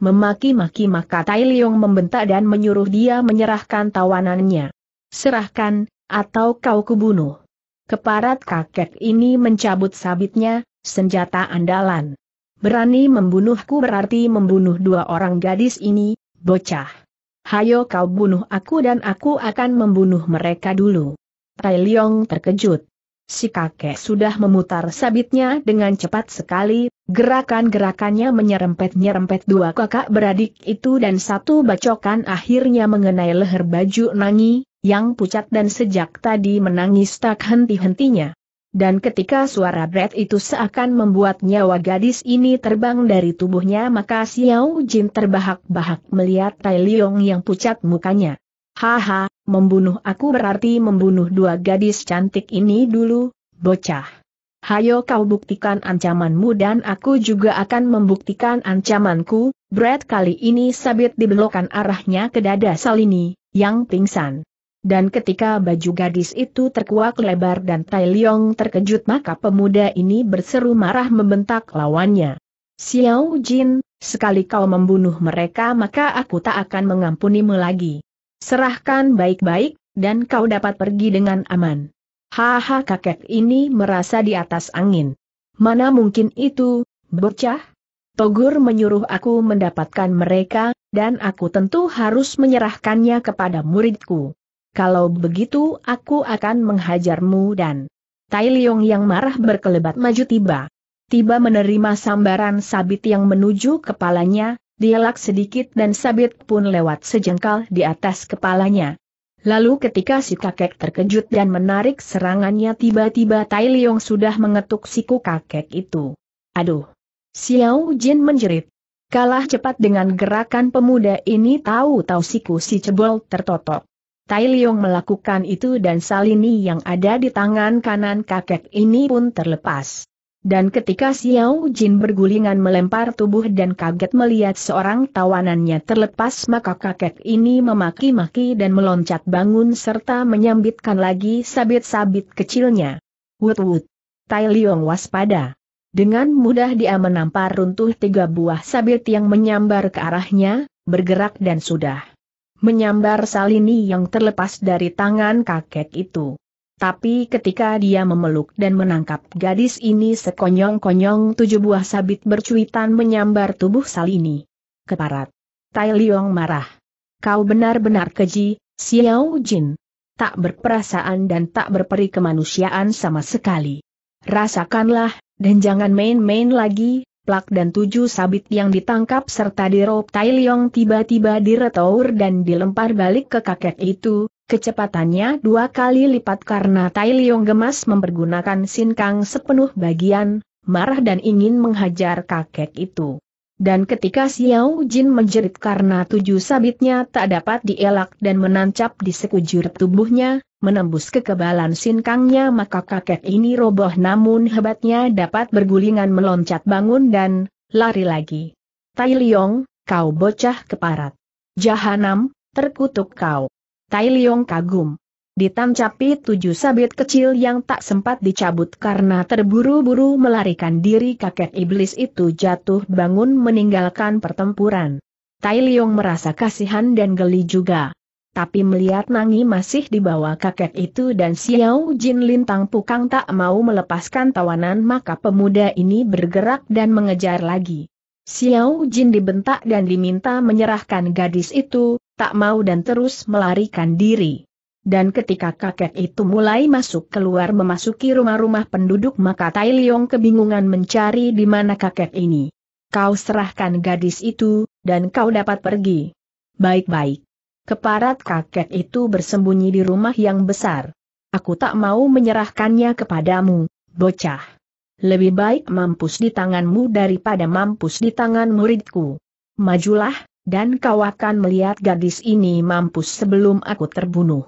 memaki-maki maka Tai Liong membentak dan menyuruh dia menyerahkan tawanannya. Serahkan, atau kau kubunuh. Keparat kakek ini mencabut sabitnya, senjata andalan berani membunuhku berarti membunuh dua orang gadis ini, bocah. Hayo kau bunuh aku dan aku akan membunuh mereka dulu. Tai Leong terkejut. Si kakek sudah memutar sabitnya dengan cepat sekali, gerakan-gerakannya menyerempet-nyerempet dua kakak beradik itu dan satu bacokan akhirnya mengenai leher baju Nangi, yang pucat dan sejak tadi menangis tak henti-hentinya. Dan ketika suara Brad itu seakan membuat nyawa gadis ini terbang dari tubuhnya maka Xiao Jin terbahak-bahak melihat Tai Leong yang pucat mukanya. Haha, membunuh aku berarti membunuh dua gadis cantik ini dulu, bocah. Hayo kau buktikan ancamanmu dan aku juga akan membuktikan ancamanku, Brad kali ini sabit dibelokkan arahnya ke dada Salini, yang pingsan. Dan ketika baju gadis itu terkuak lebar dan Tai Liong terkejut maka pemuda ini berseru marah membentak lawannya. Xiao Jin, sekali kau membunuh mereka maka aku tak akan mengampunimu lagi. Serahkan baik-baik, dan kau dapat pergi dengan aman. Haha kakek ini merasa di atas angin. Mana mungkin itu, bocah? Togur menyuruh aku mendapatkan mereka, dan aku tentu harus menyerahkannya kepada muridku. Kalau begitu aku akan menghajarmu dan... Tai Liong yang marah berkelebat maju tiba. Tiba menerima sambaran sabit yang menuju kepalanya, dielak sedikit dan sabit pun lewat sejengkal di atas kepalanya. Lalu ketika si kakek terkejut dan menarik serangannya tiba-tiba Tai Liong sudah mengetuk siku kakek itu. Aduh! Xiao Jin menjerit. Kalah cepat dengan gerakan pemuda ini tahu-tahu siku si cebol tertotok. Tai Liong melakukan itu dan salini yang ada di tangan kanan kakek ini pun terlepas. Dan ketika Xiao Jin bergulingan melempar tubuh dan kaget melihat seorang tawanannya terlepas maka kakek ini memaki-maki dan meloncat bangun serta menyambitkan lagi sabit-sabit kecilnya. Wut-wut. Tai Liong waspada. Dengan mudah dia menampar runtuh tiga buah sabit yang menyambar ke arahnya, bergerak dan sudah menyambar Salini yang terlepas dari tangan kakek itu. Tapi ketika dia memeluk dan menangkap gadis ini sekonyong-konyong tujuh buah sabit bercuitan menyambar tubuh Salini. Keparat. Tai Liong marah. Kau benar-benar keji, Xiao Jin. Tak berperasaan dan tak berperi kemanusiaan sama sekali. Rasakanlah, dan jangan main-main lagi, plak dan tujuh sabit yang ditangkap serta dirop Tai Leong tiba-tiba diretour dan dilempar balik ke kakek itu, kecepatannya dua kali lipat karena Tai Leong gemas mempergunakan sinkang sepenuh bagian, marah dan ingin menghajar kakek itu. Dan ketika Xiao Jin menjerit karena tujuh sabitnya tak dapat dielak dan menancap di sekujur tubuhnya, menembus kekebalan sinkangnya maka kakek ini roboh namun hebatnya dapat bergulingan meloncat bangun dan lari lagi. Tai Liong, kau bocah keparat. Jahanam, terkutuk kau. Tai Liong kagum. Ditancapi tujuh sabit kecil yang tak sempat dicabut karena terburu-buru melarikan diri kakek iblis itu jatuh bangun meninggalkan pertempuran. Tai Liong merasa kasihan dan geli juga. Tapi melihat Nangi masih di bawah kakek itu dan Xiao Jin Lintang Pukang tak mau melepaskan tawanan maka pemuda ini bergerak dan mengejar lagi. Xiao Jin dibentak dan diminta menyerahkan gadis itu, tak mau dan terus melarikan diri. Dan ketika kakek itu mulai masuk keluar memasuki rumah-rumah penduduk maka Tai Liong kebingungan mencari di mana kakek ini. Kau serahkan gadis itu, dan kau dapat pergi. Baik-baik. Keparat kakek itu bersembunyi di rumah yang besar. Aku tak mau menyerahkannya kepadamu, bocah. Lebih baik mampus di tanganmu daripada mampus di tangan muridku. Majulah, dan kau akan melihat gadis ini mampus sebelum aku terbunuh.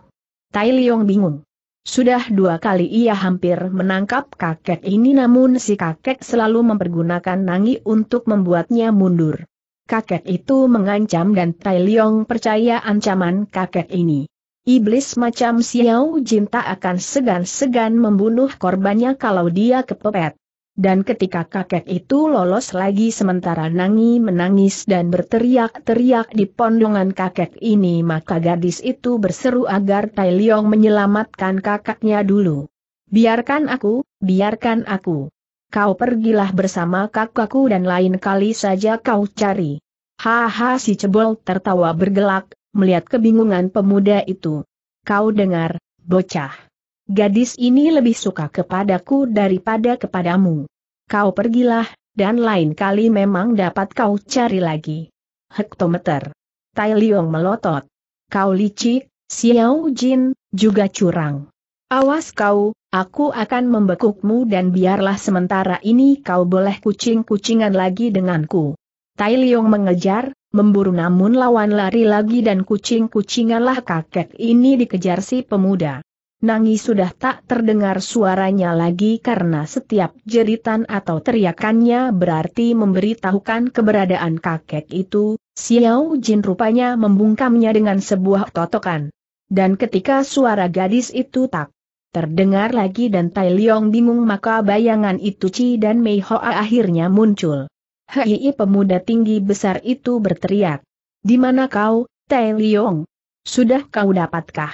Tai Liong bingung. Sudah dua kali ia hampir menangkap kakek ini namun si kakek selalu mempergunakan nangi untuk membuatnya mundur. Kakek itu mengancam dan Tai Liong percaya ancaman kakek ini. Iblis macam Xiao Jin tak akan segan-segan membunuh korbannya kalau dia kepepet. Dan ketika kakek itu lolos lagi sementara Nangi menangis dan berteriak-teriak di pondongan kakek ini maka gadis itu berseru agar Tai Liong menyelamatkan kakaknya dulu. Biarkan aku, biarkan aku. Kau pergilah bersama kakakku dan lain kali saja kau cari. Haha si cebol tertawa bergelak, melihat kebingungan pemuda itu. Kau dengar, bocah gadis ini lebih suka kepadaku daripada kepadamu. Kau pergilah, dan lain kali memang dapat kau cari lagi. Hektometer. Tai Liong melotot. Kau licik, Xiao Jin, juga curang. Awas kau, aku akan membekukmu dan biarlah sementara ini kau boleh kucing-kucingan lagi denganku. Tai Liong mengejar, memburu namun lawan lari lagi dan kucing-kucinganlah kakek ini dikejar si pemuda. Nangi sudah tak terdengar suaranya lagi karena setiap jeritan atau teriakannya berarti memberitahukan keberadaan kakek itu, Xiao Jin rupanya membungkamnya dengan sebuah totokan. Dan ketika suara gadis itu tak terdengar lagi dan Tai Leong bingung maka bayangan itu Chi dan Mei Hoa akhirnya muncul. Hei pemuda tinggi besar itu berteriak. Di mana kau, Tai Leong? Sudah kau dapatkah?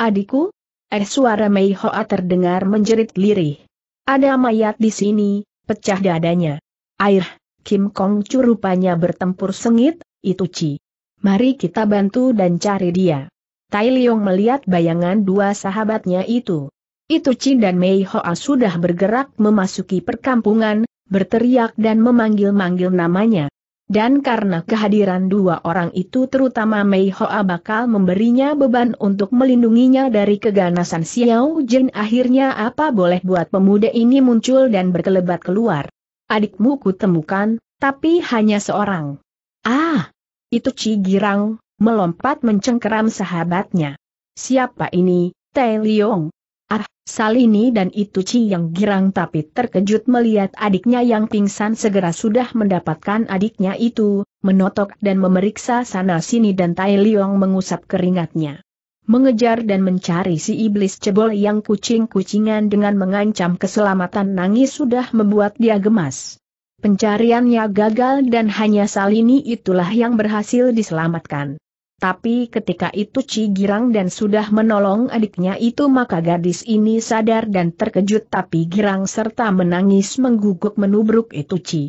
Adikku, Eh suara Mei Hoa terdengar menjerit lirih. Ada mayat di sini, pecah dadanya. Air, Kim Kong Chu rupanya bertempur sengit, itu Ci. Mari kita bantu dan cari dia. Tai Leong melihat bayangan dua sahabatnya itu. Itu Ci dan Mei Hoa sudah bergerak memasuki perkampungan, berteriak dan memanggil-manggil namanya. Dan karena kehadiran dua orang itu terutama Mei Hoa bakal memberinya beban untuk melindunginya dari keganasan Xiao Jin akhirnya apa boleh buat pemuda ini muncul dan berkelebat keluar. Adikmu kutemukan, tapi hanya seorang. Ah! Itu Girang, melompat mencengkeram sahabatnya. Siapa ini, Tai Liong? Ah, Salini dan itu yang girang tapi terkejut melihat adiknya yang pingsan segera sudah mendapatkan adiknya itu, menotok dan memeriksa sana-sini dan Tai Liong mengusap keringatnya. Mengejar dan mencari si iblis cebol yang kucing-kucingan dengan mengancam keselamatan nangis sudah membuat dia gemas. Pencariannya gagal dan hanya Salini itulah yang berhasil diselamatkan. Tapi ketika itu Ci Girang dan sudah menolong adiknya itu maka gadis ini sadar dan terkejut tapi Girang serta menangis mengguguk menubruk itu Ci.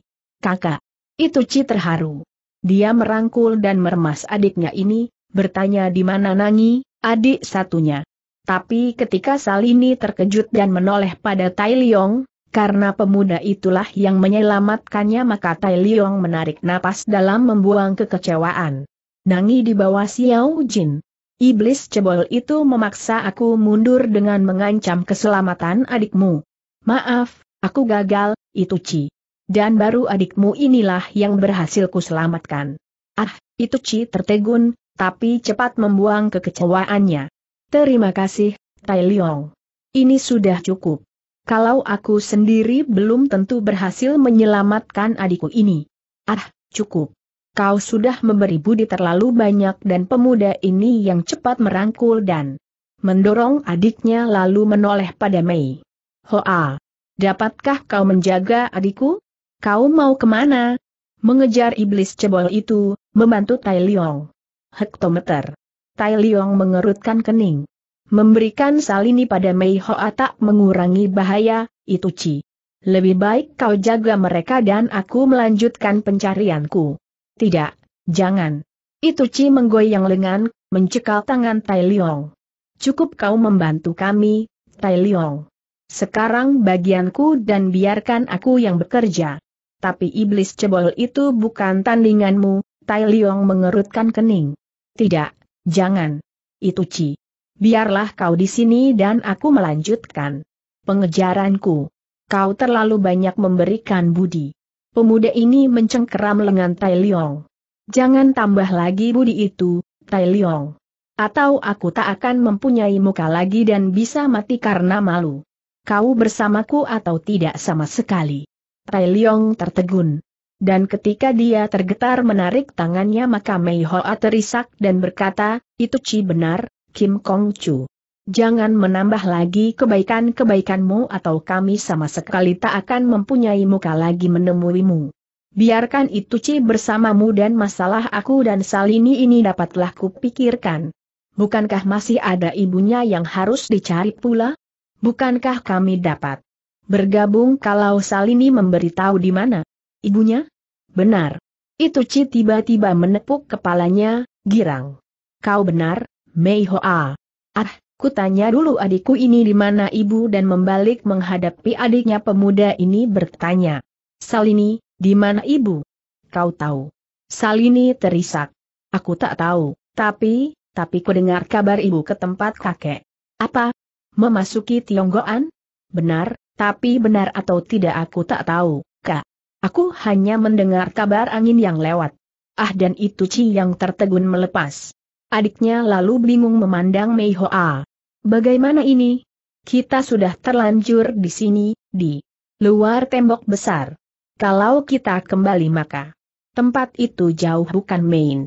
Kakak. Itu Ci terharu. Dia merangkul dan meremas adiknya ini, bertanya di mana Nangi, adik satunya. Tapi ketika Salini terkejut dan menoleh pada Tai Liong, karena pemuda itulah yang menyelamatkannya maka Tai Liong menarik napas dalam membuang kekecewaan nangi di bawah Xiao Jin. Iblis cebol itu memaksa aku mundur dengan mengancam keselamatan adikmu. Maaf, aku gagal, itu Ci. Dan baru adikmu inilah yang berhasil kuselamatkan. Ah, itu Ci tertegun, tapi cepat membuang kekecewaannya. Terima kasih, Tai Leong. Ini sudah cukup. Kalau aku sendiri belum tentu berhasil menyelamatkan adikku ini. Ah, cukup kau sudah memberi budi terlalu banyak dan pemuda ini yang cepat merangkul dan mendorong adiknya lalu menoleh pada Mei. Hoa, dapatkah kau menjaga adikku? Kau mau kemana? Mengejar iblis cebol itu, membantu Tai Liong. Hektometer. Tai Liong mengerutkan kening. Memberikan salini pada Mei Hoa tak mengurangi bahaya, itu Ci. Lebih baik kau jaga mereka dan aku melanjutkan pencarianku. Tidak, jangan. Itu Ci menggoyang lengan, mencekal tangan Tai Liong. Cukup kau membantu kami, Tai Liong. Sekarang bagianku dan biarkan aku yang bekerja. Tapi iblis cebol itu bukan tandinganmu, Tai Liong mengerutkan kening. Tidak, jangan. Itu Ci. Biarlah kau di sini dan aku melanjutkan pengejaranku. Kau terlalu banyak memberikan budi. Pemuda ini mencengkeram lengan Tai Liong. Jangan tambah lagi budi itu, Tai Liong. Atau aku tak akan mempunyai muka lagi dan bisa mati karena malu. Kau bersamaku atau tidak sama sekali. Tai Liong tertegun. Dan ketika dia tergetar menarik tangannya maka Mei Hoa terisak dan berkata, itu Ci benar, Kim Kong Chu. Jangan menambah lagi kebaikan-kebaikanmu atau kami sama sekali tak akan mempunyai muka lagi menemuimu. Biarkan itu Ci bersamamu dan masalah aku dan Salini ini dapatlah kupikirkan. Bukankah masih ada ibunya yang harus dicari pula? Bukankah kami dapat bergabung kalau Salini memberitahu di mana? Ibunya? Benar. Itu Ci tiba-tiba menepuk kepalanya, girang. Kau benar, Mei Hoa. Ah, Kutanya dulu adikku ini di mana ibu dan membalik menghadapi adiknya pemuda ini bertanya. Salini, di mana ibu? Kau tahu. Salini terisak. Aku tak tahu, tapi, tapi ku dengar kabar ibu ke tempat kakek. Apa? Memasuki Tionggoan? Benar, tapi benar atau tidak aku tak tahu, kak. Aku hanya mendengar kabar angin yang lewat. Ah dan itu Ci yang tertegun melepas. Adiknya lalu bingung memandang Mei Hoa. Bagaimana ini? Kita sudah terlanjur di sini, di luar tembok besar. Kalau kita kembali maka tempat itu jauh bukan main.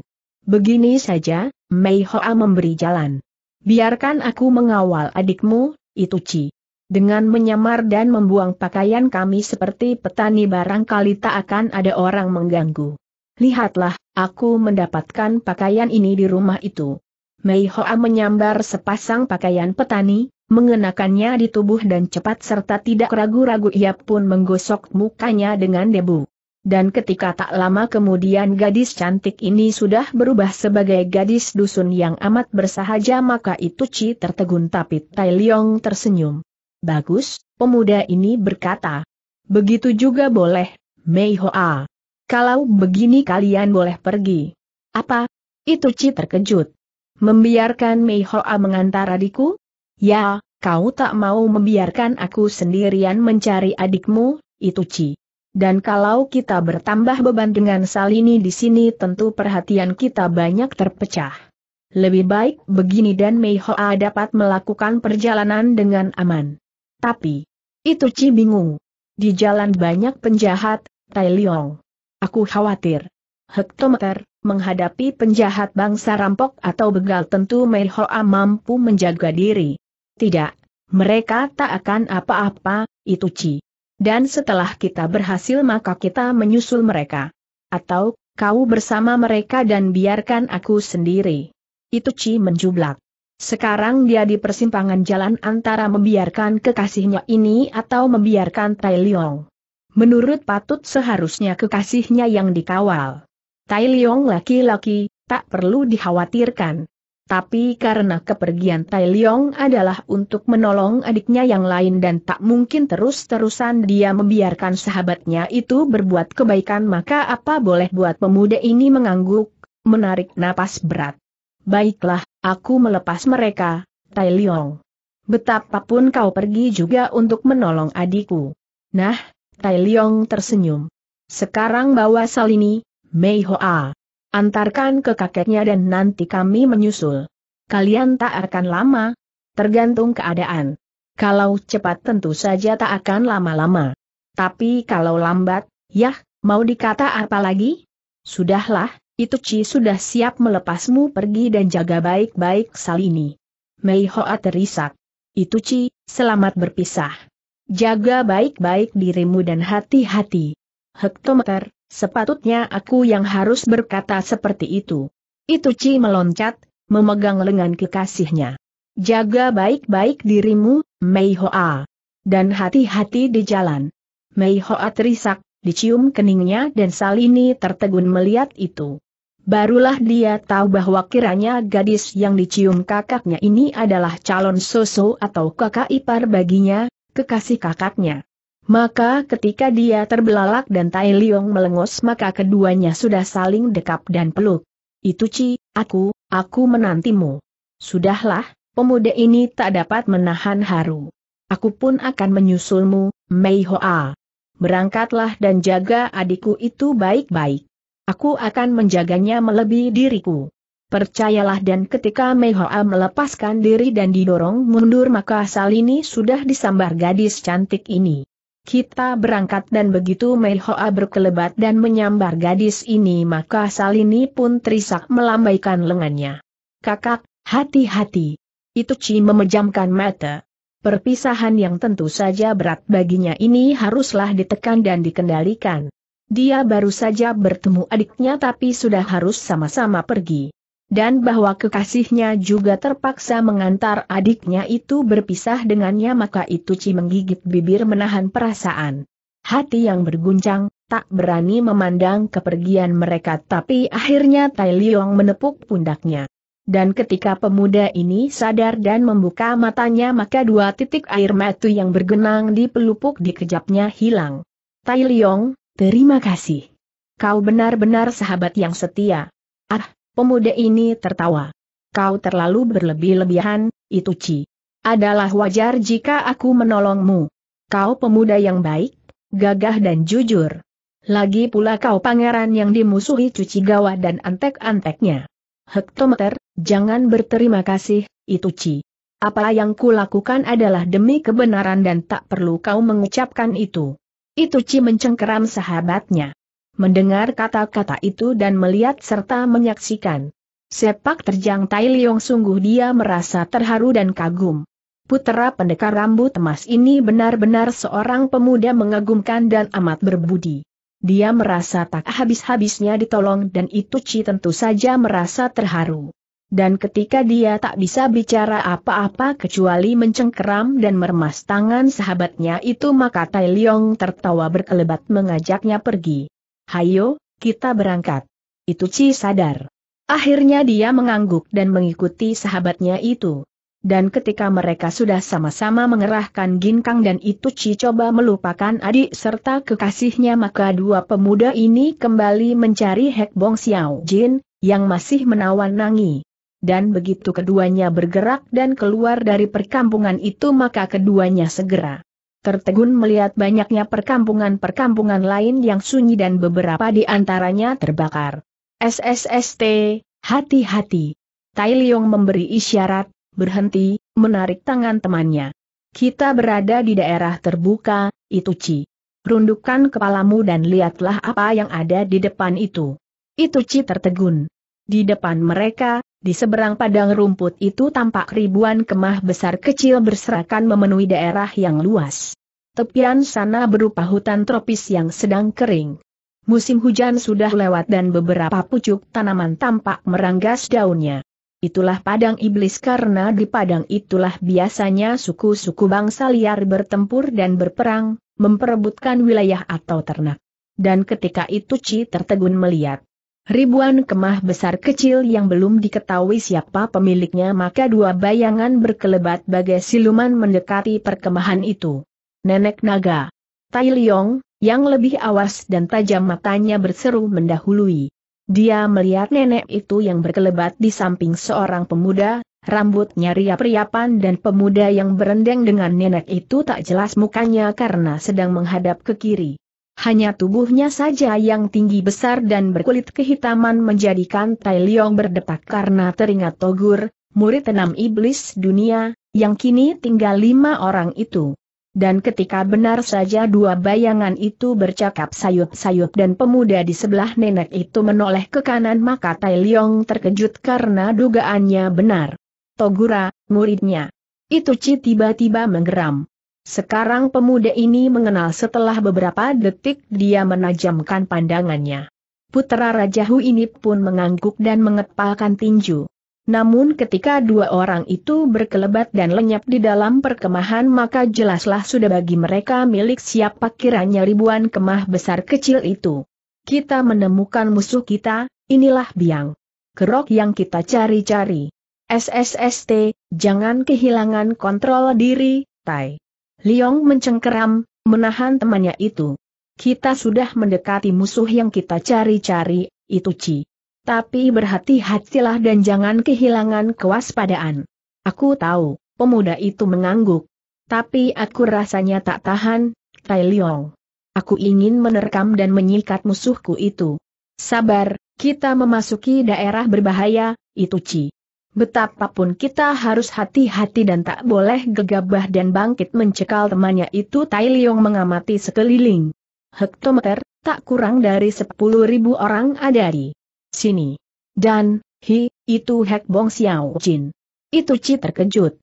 Begini saja, Mei Hoa memberi jalan. Biarkan aku mengawal adikmu, Itu Ituchi. Dengan menyamar dan membuang pakaian kami seperti petani barangkali tak akan ada orang mengganggu. Lihatlah, Aku mendapatkan pakaian ini di rumah itu. Mei Hoa menyambar sepasang pakaian petani, mengenakannya di tubuh dan cepat serta tidak ragu-ragu ia pun menggosok mukanya dengan debu. Dan ketika tak lama kemudian gadis cantik ini sudah berubah sebagai gadis dusun yang amat bersahaja maka itu Ci tertegun tapi Tai Leong tersenyum. Bagus, pemuda ini berkata. Begitu juga boleh, Mei Hoa. Kalau begini kalian boleh pergi. Apa? Itu Ci terkejut. Membiarkan Mei Hoa mengantar adikku? Ya, kau tak mau membiarkan aku sendirian mencari adikmu, itu Ci. Dan kalau kita bertambah beban dengan Salini di sini tentu perhatian kita banyak terpecah. Lebih baik begini dan Mei Hoa dapat melakukan perjalanan dengan aman. Tapi, itu Ci bingung. Di jalan banyak penjahat, Tai Liong. Aku khawatir. Hektometer, menghadapi penjahat bangsa rampok atau begal tentu Mei mampu menjaga diri. Tidak, mereka tak akan apa-apa, itu Ci. Dan setelah kita berhasil maka kita menyusul mereka. Atau, kau bersama mereka dan biarkan aku sendiri. Itu Ci menjublak. Sekarang dia di persimpangan jalan antara membiarkan kekasihnya ini atau membiarkan Tai Leong. Menurut patut seharusnya kekasihnya yang dikawal. Tai Liong laki-laki, tak perlu dikhawatirkan. Tapi karena kepergian Tai Liong adalah untuk menolong adiknya yang lain dan tak mungkin terus-terusan dia membiarkan sahabatnya itu berbuat kebaikan maka apa boleh buat pemuda ini mengangguk, menarik napas berat. Baiklah, aku melepas mereka, Tai Liong. Betapapun kau pergi juga untuk menolong adikku. Nah, Tai Leong tersenyum. Sekarang bawa Salini, Mei Hoa. Antarkan ke kakeknya dan nanti kami menyusul. Kalian tak akan lama. Tergantung keadaan. Kalau cepat tentu saja tak akan lama-lama. Tapi kalau lambat, yah, mau dikata apa lagi? Sudahlah, itu Ci sudah siap melepasmu pergi dan jaga baik-baik Salini. Mei Hoa terisak. Itu Ci, selamat berpisah. Jaga baik-baik dirimu dan hati-hati. Hektometer, sepatutnya aku yang harus berkata seperti itu. Itu Ci meloncat, memegang lengan kekasihnya. Jaga baik-baik dirimu, Mei Hoa. Dan hati-hati di jalan. Mei Hoa terisak, dicium keningnya dan Salini tertegun melihat itu. Barulah dia tahu bahwa kiranya gadis yang dicium kakaknya ini adalah calon soso atau kakak ipar baginya, kekasih kakaknya. Maka ketika dia terbelalak dan Tai Liong melengos maka keduanya sudah saling dekap dan peluk. Itu Ci, aku, aku menantimu. Sudahlah, pemuda ini tak dapat menahan haru. Aku pun akan menyusulmu, Mei Hoa. Berangkatlah dan jaga adikku itu baik-baik. Aku akan menjaganya melebihi diriku. Percayalah dan ketika Mei Hoa melepaskan diri dan didorong mundur maka Salini sudah disambar gadis cantik ini. Kita berangkat dan begitu Mei Hoa berkelebat dan menyambar gadis ini maka Salini pun terisak melambaikan lengannya. Kakak, hati-hati. Itu Ci memejamkan mata. Perpisahan yang tentu saja berat baginya ini haruslah ditekan dan dikendalikan. Dia baru saja bertemu adiknya tapi sudah harus sama-sama pergi dan bahwa kekasihnya juga terpaksa mengantar adiknya itu berpisah dengannya maka itu Ci menggigit bibir menahan perasaan. Hati yang berguncang, tak berani memandang kepergian mereka tapi akhirnya Tai Liong menepuk pundaknya. Dan ketika pemuda ini sadar dan membuka matanya maka dua titik air mata yang bergenang di pelupuk di kejapnya hilang. Tai Liong, terima kasih. Kau benar-benar sahabat yang setia. Ah, Pemuda ini tertawa. Kau terlalu berlebih-lebihan, itu Ci. Adalah wajar jika aku menolongmu. Kau pemuda yang baik, gagah dan jujur. Lagi pula kau pangeran yang dimusuhi cuci gawa dan antek-anteknya. Hektometer, jangan berterima kasih, itu Ci. Apa yang kulakukan adalah demi kebenaran dan tak perlu kau mengucapkan itu. Itu Ci mencengkeram sahabatnya mendengar kata-kata itu dan melihat serta menyaksikan. Sepak terjang Tai Liong sungguh dia merasa terharu dan kagum. Putera pendekar rambut emas ini benar-benar seorang pemuda mengagumkan dan amat berbudi. Dia merasa tak habis-habisnya ditolong dan itu Ci tentu saja merasa terharu. Dan ketika dia tak bisa bicara apa-apa kecuali mencengkeram dan meremas tangan sahabatnya itu maka Tai Liong tertawa berkelebat mengajaknya pergi hayo, kita berangkat. Itu Ci sadar. Akhirnya dia mengangguk dan mengikuti sahabatnya itu. Dan ketika mereka sudah sama-sama mengerahkan ginkang dan itu ci coba melupakan adik serta kekasihnya maka dua pemuda ini kembali mencari Hek Bong Xiao Jin, yang masih menawan Nangi. Dan begitu keduanya bergerak dan keluar dari perkampungan itu maka keduanya segera tertegun melihat banyaknya perkampungan-perkampungan lain yang sunyi dan beberapa di antaranya terbakar. SSST, hati-hati. Tai Liong memberi isyarat, berhenti, menarik tangan temannya. Kita berada di daerah terbuka, itu Ci. Rundukkan kepalamu dan lihatlah apa yang ada di depan itu. Itu Ci tertegun. Di depan mereka, di seberang padang rumput itu tampak ribuan kemah besar kecil berserakan memenuhi daerah yang luas. Tepian sana berupa hutan tropis yang sedang kering. Musim hujan sudah lewat dan beberapa pucuk tanaman tampak meranggas daunnya. Itulah padang iblis karena di padang itulah biasanya suku-suku bangsa liar bertempur dan berperang, memperebutkan wilayah atau ternak. Dan ketika itu Ci tertegun melihat, ribuan kemah besar kecil yang belum diketahui siapa pemiliknya maka dua bayangan berkelebat bagai siluman mendekati perkemahan itu. Nenek Naga. Tai Liong, yang lebih awas dan tajam matanya berseru mendahului. Dia melihat nenek itu yang berkelebat di samping seorang pemuda, rambutnya riap-riapan dan pemuda yang berendeng dengan nenek itu tak jelas mukanya karena sedang menghadap ke kiri hanya tubuhnya saja yang tinggi besar dan berkulit kehitaman menjadikan Tai Liong berdetak karena teringat Togur, murid enam iblis dunia, yang kini tinggal lima orang itu. Dan ketika benar saja dua bayangan itu bercakap sayup-sayup dan pemuda di sebelah nenek itu menoleh ke kanan maka Tai Liong terkejut karena dugaannya benar. Togura, muridnya. Itu Ci tiba-tiba menggeram. Sekarang pemuda ini mengenal setelah beberapa detik dia menajamkan pandangannya. Putra Raja Hu ini pun mengangguk dan mengepalkan tinju. Namun ketika dua orang itu berkelebat dan lenyap di dalam perkemahan maka jelaslah sudah bagi mereka milik siapa kiranya ribuan kemah besar kecil itu. Kita menemukan musuh kita, inilah biang. Kerok yang kita cari-cari. SSST, jangan kehilangan kontrol diri, Tai. Liong mencengkeram, menahan temannya itu. Kita sudah mendekati musuh yang kita cari-cari, itu Ci. Tapi berhati-hatilah dan jangan kehilangan kewaspadaan. Aku tahu, pemuda itu mengangguk. Tapi aku rasanya tak tahan, Tai Liong. Aku ingin menerkam dan menyikat musuhku itu. Sabar, kita memasuki daerah berbahaya, itu Ci. Betapapun kita harus hati-hati dan tak boleh gegabah dan bangkit mencekal temannya itu Tai Liong mengamati sekeliling. Hektometer, tak kurang dari sepuluh ribu orang ada di sini. Dan, hi, itu Hek Bong Xiao Jin. Itu Ci terkejut.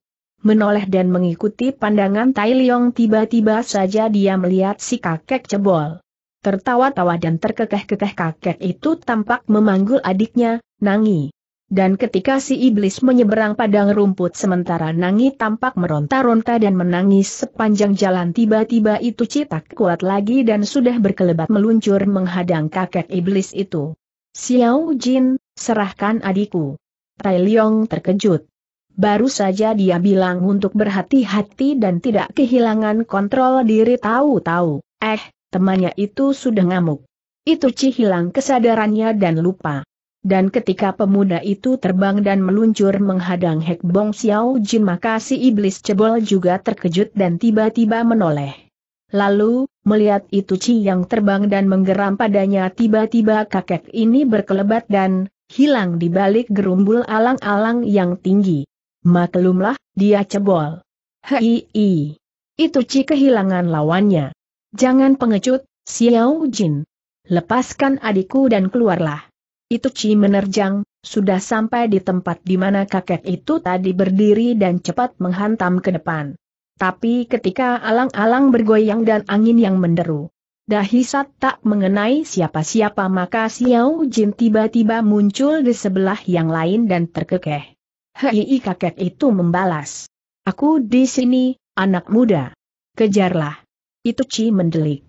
Menoleh dan mengikuti pandangan Tai Liong tiba-tiba saja dia melihat si kakek cebol. Tertawa-tawa dan terkekeh-kekeh kakek itu tampak memanggul adiknya, Nangi. Dan ketika si iblis menyeberang padang rumput sementara Nangi tampak meronta-ronta dan menangis sepanjang jalan tiba-tiba itu citak kuat lagi dan sudah berkelebat meluncur menghadang kakek iblis itu. Xiao Jin, serahkan adikku. Tai Leong terkejut. Baru saja dia bilang untuk berhati-hati dan tidak kehilangan kontrol diri tahu-tahu, eh, temannya itu sudah ngamuk. Itu Ci hilang kesadarannya dan lupa. Dan ketika pemuda itu terbang dan meluncur menghadang Hek Bong Xiao Jin maka si iblis cebol juga terkejut dan tiba-tiba menoleh. Lalu, melihat itu Chi yang terbang dan menggeram padanya tiba-tiba kakek ini berkelebat dan hilang di balik gerumbul alang-alang yang tinggi. Maklumlah, dia cebol. Hei, -i. itu Chi kehilangan lawannya. Jangan pengecut, Xiao Jin. Lepaskan adikku dan keluarlah itu Ci menerjang, sudah sampai di tempat di mana kakek itu tadi berdiri dan cepat menghantam ke depan. Tapi ketika alang-alang bergoyang dan angin yang menderu, Dahisat tak mengenai siapa-siapa maka Xiao Jin tiba-tiba muncul di sebelah yang lain dan terkekeh. Hei kakek itu membalas. Aku di sini, anak muda. Kejarlah. Itu Ci mendelik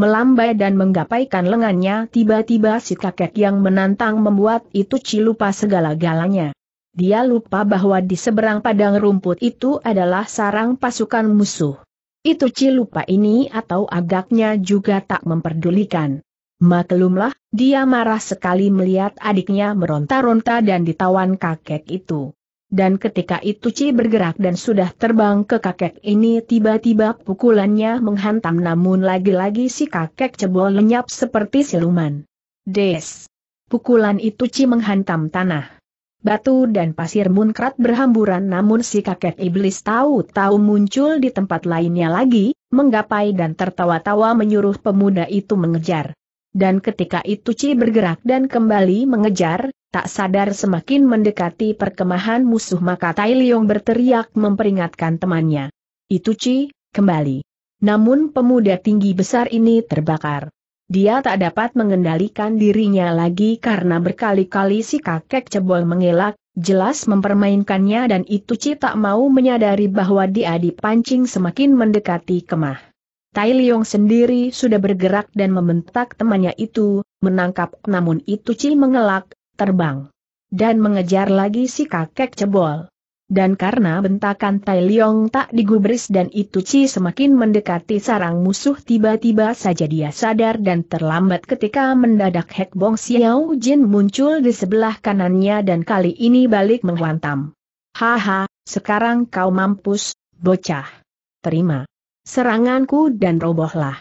melambai dan menggapaikan lengannya tiba-tiba si kakek yang menantang membuat itu cilupa segala-galanya. Dia lupa bahwa di seberang padang rumput itu adalah sarang pasukan musuh. Itu cilupa ini atau agaknya juga tak memperdulikan. Maklumlah, dia marah sekali melihat adiknya meronta-ronta dan ditawan kakek itu dan ketika itu Ci bergerak dan sudah terbang ke kakek ini tiba-tiba pukulannya menghantam namun lagi-lagi si kakek cebol lenyap seperti siluman. Des! Pukulan itu Ci menghantam tanah. Batu dan pasir munkrat berhamburan namun si kakek iblis tahu-tahu muncul di tempat lainnya lagi, menggapai dan tertawa-tawa menyuruh pemuda itu mengejar. Dan ketika itu Ci bergerak dan kembali mengejar, tak sadar semakin mendekati perkemahan musuh maka Tai Liong berteriak memperingatkan temannya. Itu Ci, kembali. Namun pemuda tinggi besar ini terbakar. Dia tak dapat mengendalikan dirinya lagi karena berkali-kali si kakek cebol mengelak, jelas mempermainkannya dan itu Ci tak mau menyadari bahwa dia dipancing semakin mendekati kemah. Tai Liong sendiri sudah bergerak dan membentak temannya itu, menangkap namun itu Ci mengelak, terbang. Dan mengejar lagi si kakek cebol. Dan karena bentakan Tai Liong tak digubris dan itu Ci semakin mendekati sarang musuh tiba-tiba saja dia sadar dan terlambat ketika mendadak Hek Bong Xiao Jin muncul di sebelah kanannya dan kali ini balik menghantam. Haha, sekarang kau mampus, bocah. Terima seranganku dan robohlah.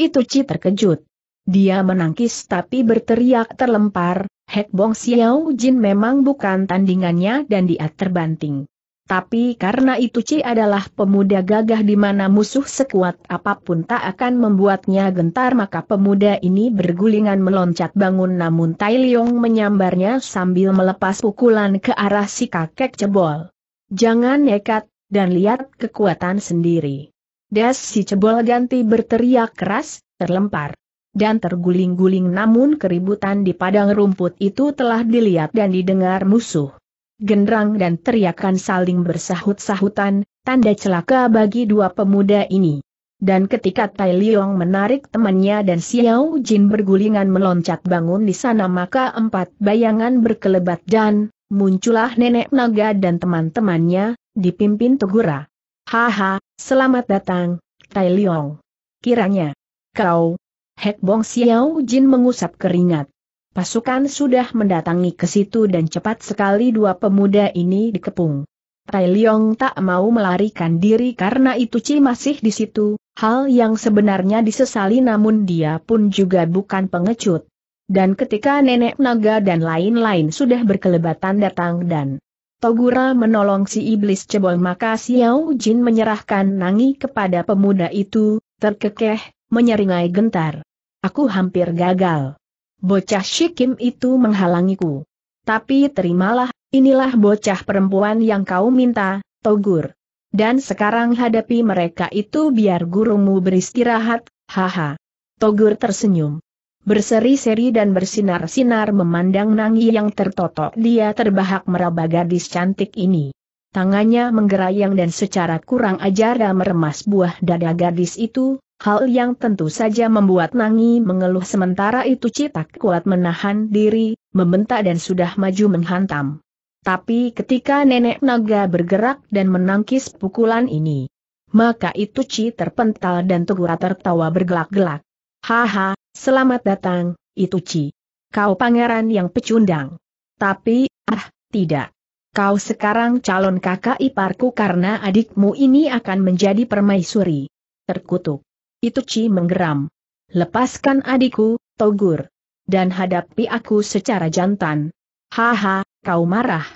Itu Ci terkejut. Dia menangkis tapi berteriak terlempar, Hek Bong Xiao Jin memang bukan tandingannya dan dia terbanting. Tapi karena itu Ci adalah pemuda gagah di mana musuh sekuat apapun tak akan membuatnya gentar maka pemuda ini bergulingan meloncat bangun namun Tai Leong menyambarnya sambil melepas pukulan ke arah si kakek cebol. Jangan nekat, dan lihat kekuatan sendiri. Das si cebol ganti berteriak keras, terlempar. Dan terguling-guling namun keributan di padang rumput itu telah dilihat dan didengar musuh. Genderang dan teriakan saling bersahut-sahutan, tanda celaka bagi dua pemuda ini. Dan ketika Tai Liong menarik temannya dan Xiao Jin bergulingan meloncat bangun di sana maka empat bayangan berkelebat dan muncullah nenek naga dan teman-temannya, dipimpin Tugura. Haha, selamat datang, Tai Liong. Kiranya, kau, Hek Bong Xiao Jin mengusap keringat. Pasukan sudah mendatangi ke situ dan cepat sekali dua pemuda ini dikepung. Tai Liong tak mau melarikan diri karena itu Ci masih di situ, hal yang sebenarnya disesali namun dia pun juga bukan pengecut. Dan ketika nenek naga dan lain-lain sudah berkelebatan datang dan Togura menolong si iblis cebol maka Xiao Jin menyerahkan Nangi kepada pemuda itu, terkekeh, menyeringai gentar. Aku hampir gagal. Bocah Shikim itu menghalangiku. Tapi terimalah, inilah bocah perempuan yang kau minta, Togur. Dan sekarang hadapi mereka itu biar gurumu beristirahat, haha. Togur tersenyum berseri-seri dan bersinar-sinar memandang Nangi yang tertotok dia terbahak meraba gadis cantik ini. Tangannya menggerayang dan secara kurang ajar meremas buah dada gadis itu, hal yang tentu saja membuat Nangi mengeluh sementara itu citak kuat menahan diri, membentak dan sudah maju menghantam. Tapi ketika nenek naga bergerak dan menangkis pukulan ini, maka itu Ci terpental dan Tegura tertawa bergelak-gelak. Haha, selamat datang, Ituchi. Kau pangeran yang pecundang. Tapi, ah, tidak. Kau sekarang calon kakak iparku karena adikmu ini akan menjadi permaisuri. Terkutuk. Ituchi menggeram. Lepaskan adikku, Togur. Dan hadapi aku secara jantan. Haha, kau marah.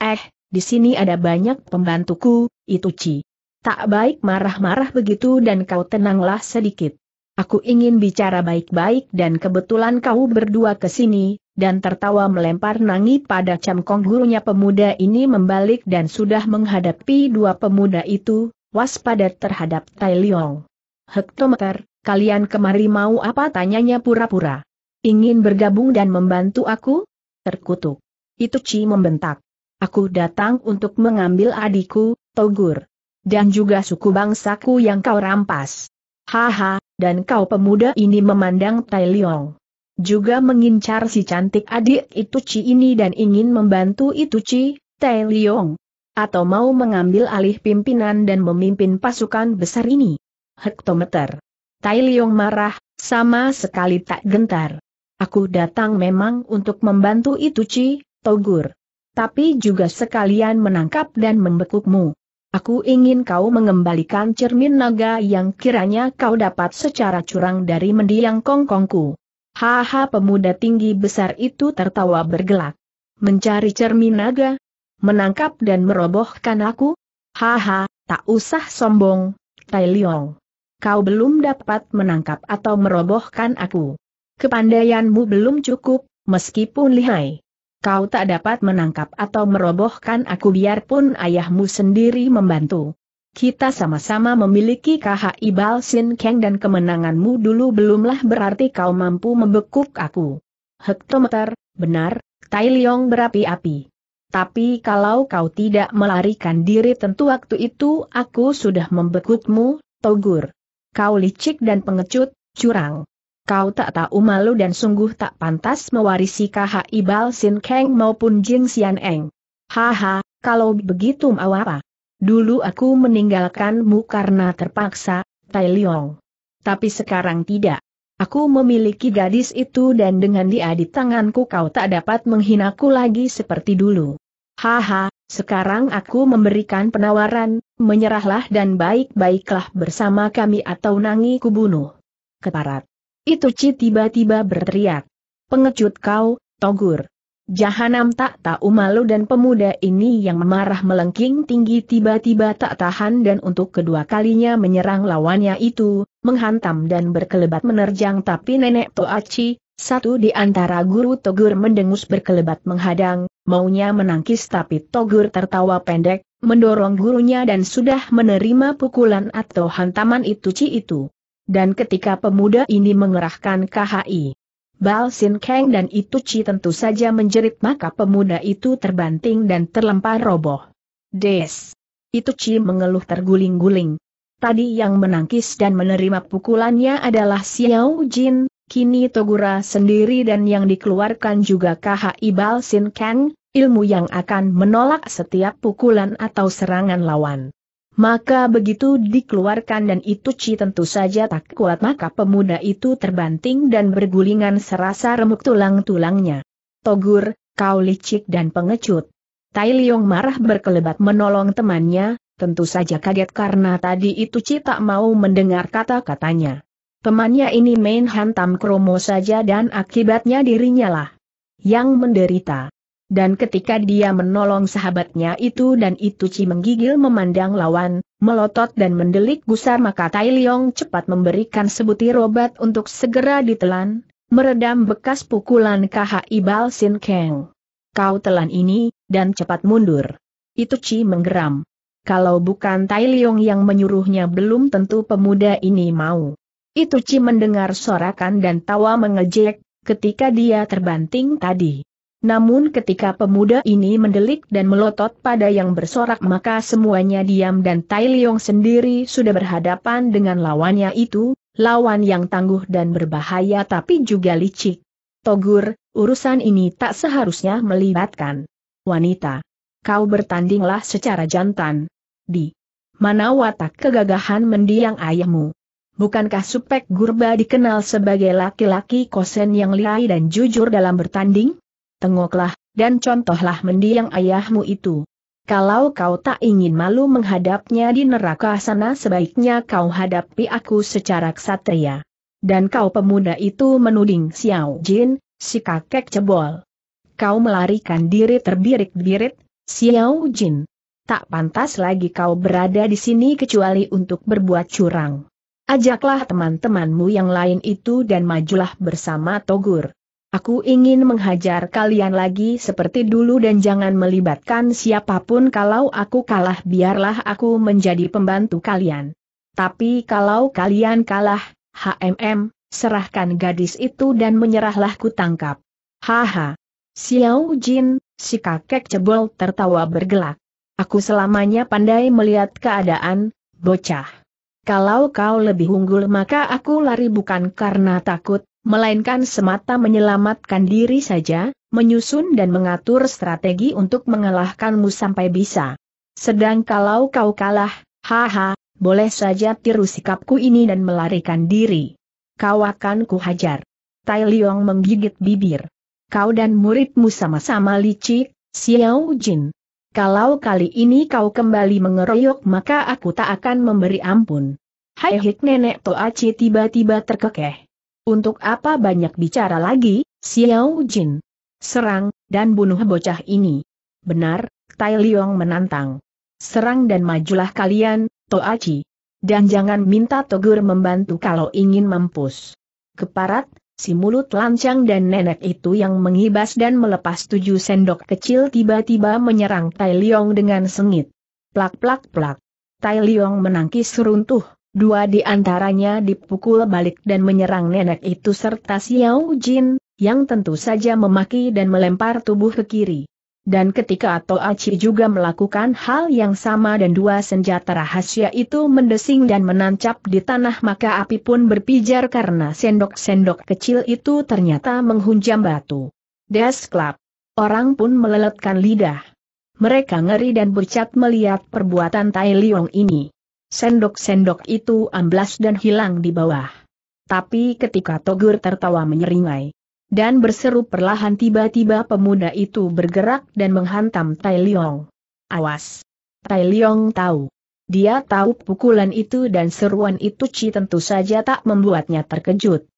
Eh, di sini ada banyak pembantuku, Ituchi. Tak baik marah-marah begitu dan kau tenanglah sedikit. Aku ingin bicara baik-baik dan kebetulan kau berdua ke sini, dan tertawa melempar nangi pada camkong gurunya pemuda ini membalik dan sudah menghadapi dua pemuda itu, waspada terhadap Tai Leong. Hektometer, kalian kemari mau apa tanyanya pura-pura. Ingin bergabung dan membantu aku? Terkutuk. Itu Ci membentak. Aku datang untuk mengambil adikku, Togur. Dan juga suku bangsaku yang kau rampas. Haha, dan kau pemuda ini memandang Tai Liong. Juga mengincar si cantik adik itu Ci ini dan ingin membantu itu Ci, Tai Liong. Atau mau mengambil alih pimpinan dan memimpin pasukan besar ini. Hektometer. Tai Liong marah, sama sekali tak gentar. Aku datang memang untuk membantu itu Ci, Togur. Tapi juga sekalian menangkap dan membekukmu. Aku ingin kau mengembalikan cermin naga yang kiranya kau dapat secara curang dari mendiang kongkongku. Haha pemuda tinggi besar itu tertawa bergelak. Mencari cermin naga? Menangkap dan merobohkan aku? Haha, tak usah sombong, Tai Liong. Kau belum dapat menangkap atau merobohkan aku. Kepandaianmu belum cukup, meskipun lihai kau tak dapat menangkap atau merobohkan aku biarpun ayahmu sendiri membantu. Kita sama-sama memiliki KHI sin Keng dan kemenanganmu dulu belumlah berarti kau mampu membekuk aku. Hektometer, benar, Tai Leong berapi-api. Tapi kalau kau tidak melarikan diri tentu waktu itu aku sudah membekukmu, Togur. Kau licik dan pengecut, curang kau tak tahu malu dan sungguh tak pantas mewarisi Ibal Sin Keng maupun Jing Xian Eng. Haha, kalau begitu mau apa? Dulu aku meninggalkanmu karena terpaksa, Tai Liong. Tapi sekarang tidak. Aku memiliki gadis itu dan dengan dia di tanganku kau tak dapat menghinaku lagi seperti dulu. Haha, sekarang aku memberikan penawaran, menyerahlah dan baik-baiklah bersama kami atau nangi kubunuh. Keparat. Itu Ci tiba-tiba berteriak. Pengecut kau, Togur. Jahanam tak tahu malu dan pemuda ini yang marah melengking tinggi tiba-tiba tak tahan dan untuk kedua kalinya menyerang lawannya itu, menghantam dan berkelebat menerjang tapi nenek Toaci, satu di antara guru Togur mendengus berkelebat menghadang, maunya menangkis tapi Togur tertawa pendek, mendorong gurunya dan sudah menerima pukulan atau hantaman itu Ci itu. Dan ketika pemuda ini mengerahkan KHI Bal Sin Kang dan Itu Chi tentu saja menjerit maka pemuda itu terbanting dan terlempar roboh. Des! Itu Chi mengeluh terguling-guling. Tadi yang menangkis dan menerima pukulannya adalah Xiao Jin, kini Togura sendiri dan yang dikeluarkan juga KHI Bal Sin Kang, ilmu yang akan menolak setiap pukulan atau serangan lawan. Maka begitu dikeluarkan dan itu Ci tentu saja tak kuat maka pemuda itu terbanting dan bergulingan serasa remuk tulang-tulangnya. Togur, kau licik dan pengecut. Tai Liong marah berkelebat menolong temannya, tentu saja kaget karena tadi itu Ci tak mau mendengar kata-katanya. Temannya ini main hantam kromo saja dan akibatnya dirinya lah yang menderita. Dan ketika dia menolong sahabatnya itu dan itu Ci menggigil memandang lawan, melotot dan mendelik gusar maka Tai Leong cepat memberikan sebutir obat untuk segera ditelan, meredam bekas pukulan KHI ibal Sin Kang. Kau telan ini, dan cepat mundur. Itu Ci menggeram. Kalau bukan Tai Leong yang menyuruhnya belum tentu pemuda ini mau. Itu Ci mendengar sorakan dan tawa mengejek, ketika dia terbanting tadi. Namun ketika pemuda ini mendelik dan melotot pada yang bersorak maka semuanya diam dan Tai Liong sendiri sudah berhadapan dengan lawannya itu, lawan yang tangguh dan berbahaya tapi juga licik. Togur, urusan ini tak seharusnya melibatkan wanita. Kau bertandinglah secara jantan. Di mana watak kegagahan mendiang ayahmu? Bukankah Supek Gurba dikenal sebagai laki-laki kosen yang lihai dan jujur dalam bertanding? tengoklah, dan contohlah mendiang ayahmu itu. Kalau kau tak ingin malu menghadapnya di neraka sana sebaiknya kau hadapi aku secara ksatria. Dan kau pemuda itu menuding Xiao Jin, si kakek cebol. Kau melarikan diri terbirit-birit, Xiao Jin. Tak pantas lagi kau berada di sini kecuali untuk berbuat curang. Ajaklah teman-temanmu yang lain itu dan majulah bersama Togur. Aku ingin menghajar kalian lagi seperti dulu dan jangan melibatkan siapapun kalau aku kalah biarlah aku menjadi pembantu kalian. Tapi kalau kalian kalah, HMM, serahkan gadis itu dan menyerahlah ku tangkap. Haha. Xiao Jin, si kakek cebol tertawa bergelak. Aku selamanya pandai melihat keadaan, bocah. Kalau kau lebih unggul maka aku lari bukan karena takut, melainkan semata menyelamatkan diri saja, menyusun dan mengatur strategi untuk mengalahkanmu sampai bisa. Sedang kalau kau kalah, haha, boleh saja tiru sikapku ini dan melarikan diri. Kau akan kuhajar. Tai Liong menggigit bibir. Kau dan muridmu sama-sama licik, Xiao Jin. Kalau kali ini kau kembali mengeroyok maka aku tak akan memberi ampun. Hai hik nenek Toaci tiba-tiba terkekeh. Untuk apa banyak bicara lagi, Xiao Jin? Serang, dan bunuh bocah ini. Benar, Tai Liong menantang. Serang dan majulah kalian, Toachi. Dan jangan minta Togur membantu kalau ingin mampus. Keparat, si mulut lancang dan nenek itu yang mengibas dan melepas tujuh sendok kecil tiba-tiba menyerang Tai Liong dengan sengit. Plak plak plak. Tai Liong menangkis runtuh. Dua di antaranya dipukul balik dan menyerang nenek itu serta Xiao Jin, yang tentu saja memaki dan melempar tubuh ke kiri. Dan ketika Ato Aci juga melakukan hal yang sama dan dua senjata rahasia itu mendesing dan menancap di tanah maka api pun berpijar karena sendok-sendok kecil itu ternyata menghunjam batu. Club. Orang pun meleletkan lidah. Mereka ngeri dan bercat melihat perbuatan Tai Leong ini sendok-sendok itu amblas dan hilang di bawah. Tapi ketika Togur tertawa menyeringai, dan berseru perlahan tiba-tiba pemuda itu bergerak dan menghantam Tai Liong. Awas! Tai Liong tahu. Dia tahu pukulan itu dan seruan itu Ci tentu saja tak membuatnya terkejut.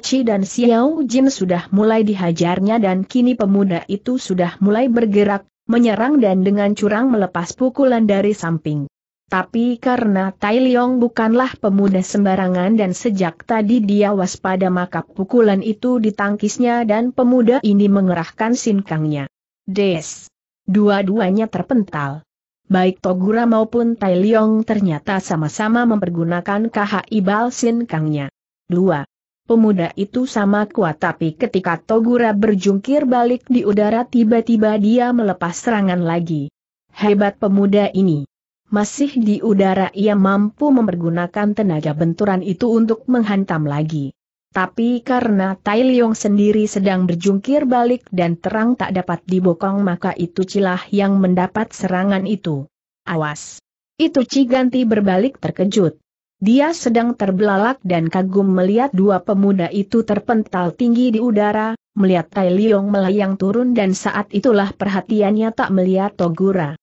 Ci dan Xiao Jin sudah mulai dihajarnya dan kini pemuda itu sudah mulai bergerak, menyerang dan dengan curang melepas pukulan dari samping. Tapi karena Tai Leong bukanlah pemuda sembarangan dan sejak tadi dia waspada maka pukulan itu ditangkisnya dan pemuda ini mengerahkan sinkangnya. Des! Dua-duanya terpental. Baik Togura maupun Tai Leong ternyata sama-sama mempergunakan KHI Bal Sinkangnya. Dua. Pemuda itu sama kuat tapi ketika Togura berjungkir balik di udara tiba-tiba dia melepas serangan lagi. Hebat pemuda ini masih di udara ia mampu mempergunakan tenaga benturan itu untuk menghantam lagi. Tapi karena Tai Leong sendiri sedang berjungkir balik dan terang tak dapat dibokong maka itu cilah yang mendapat serangan itu. Awas! Itu Ciganti berbalik terkejut. Dia sedang terbelalak dan kagum melihat dua pemuda itu terpental tinggi di udara, melihat Tai Leong melayang turun dan saat itulah perhatiannya tak melihat Togura.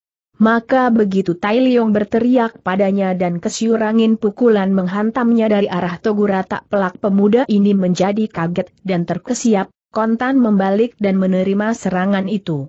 Maka begitu Tai Liong berteriak padanya dan kesyurangin pukulan menghantamnya dari arah Togura tak pelak pemuda ini menjadi kaget dan terkesiap, kontan membalik dan menerima serangan itu.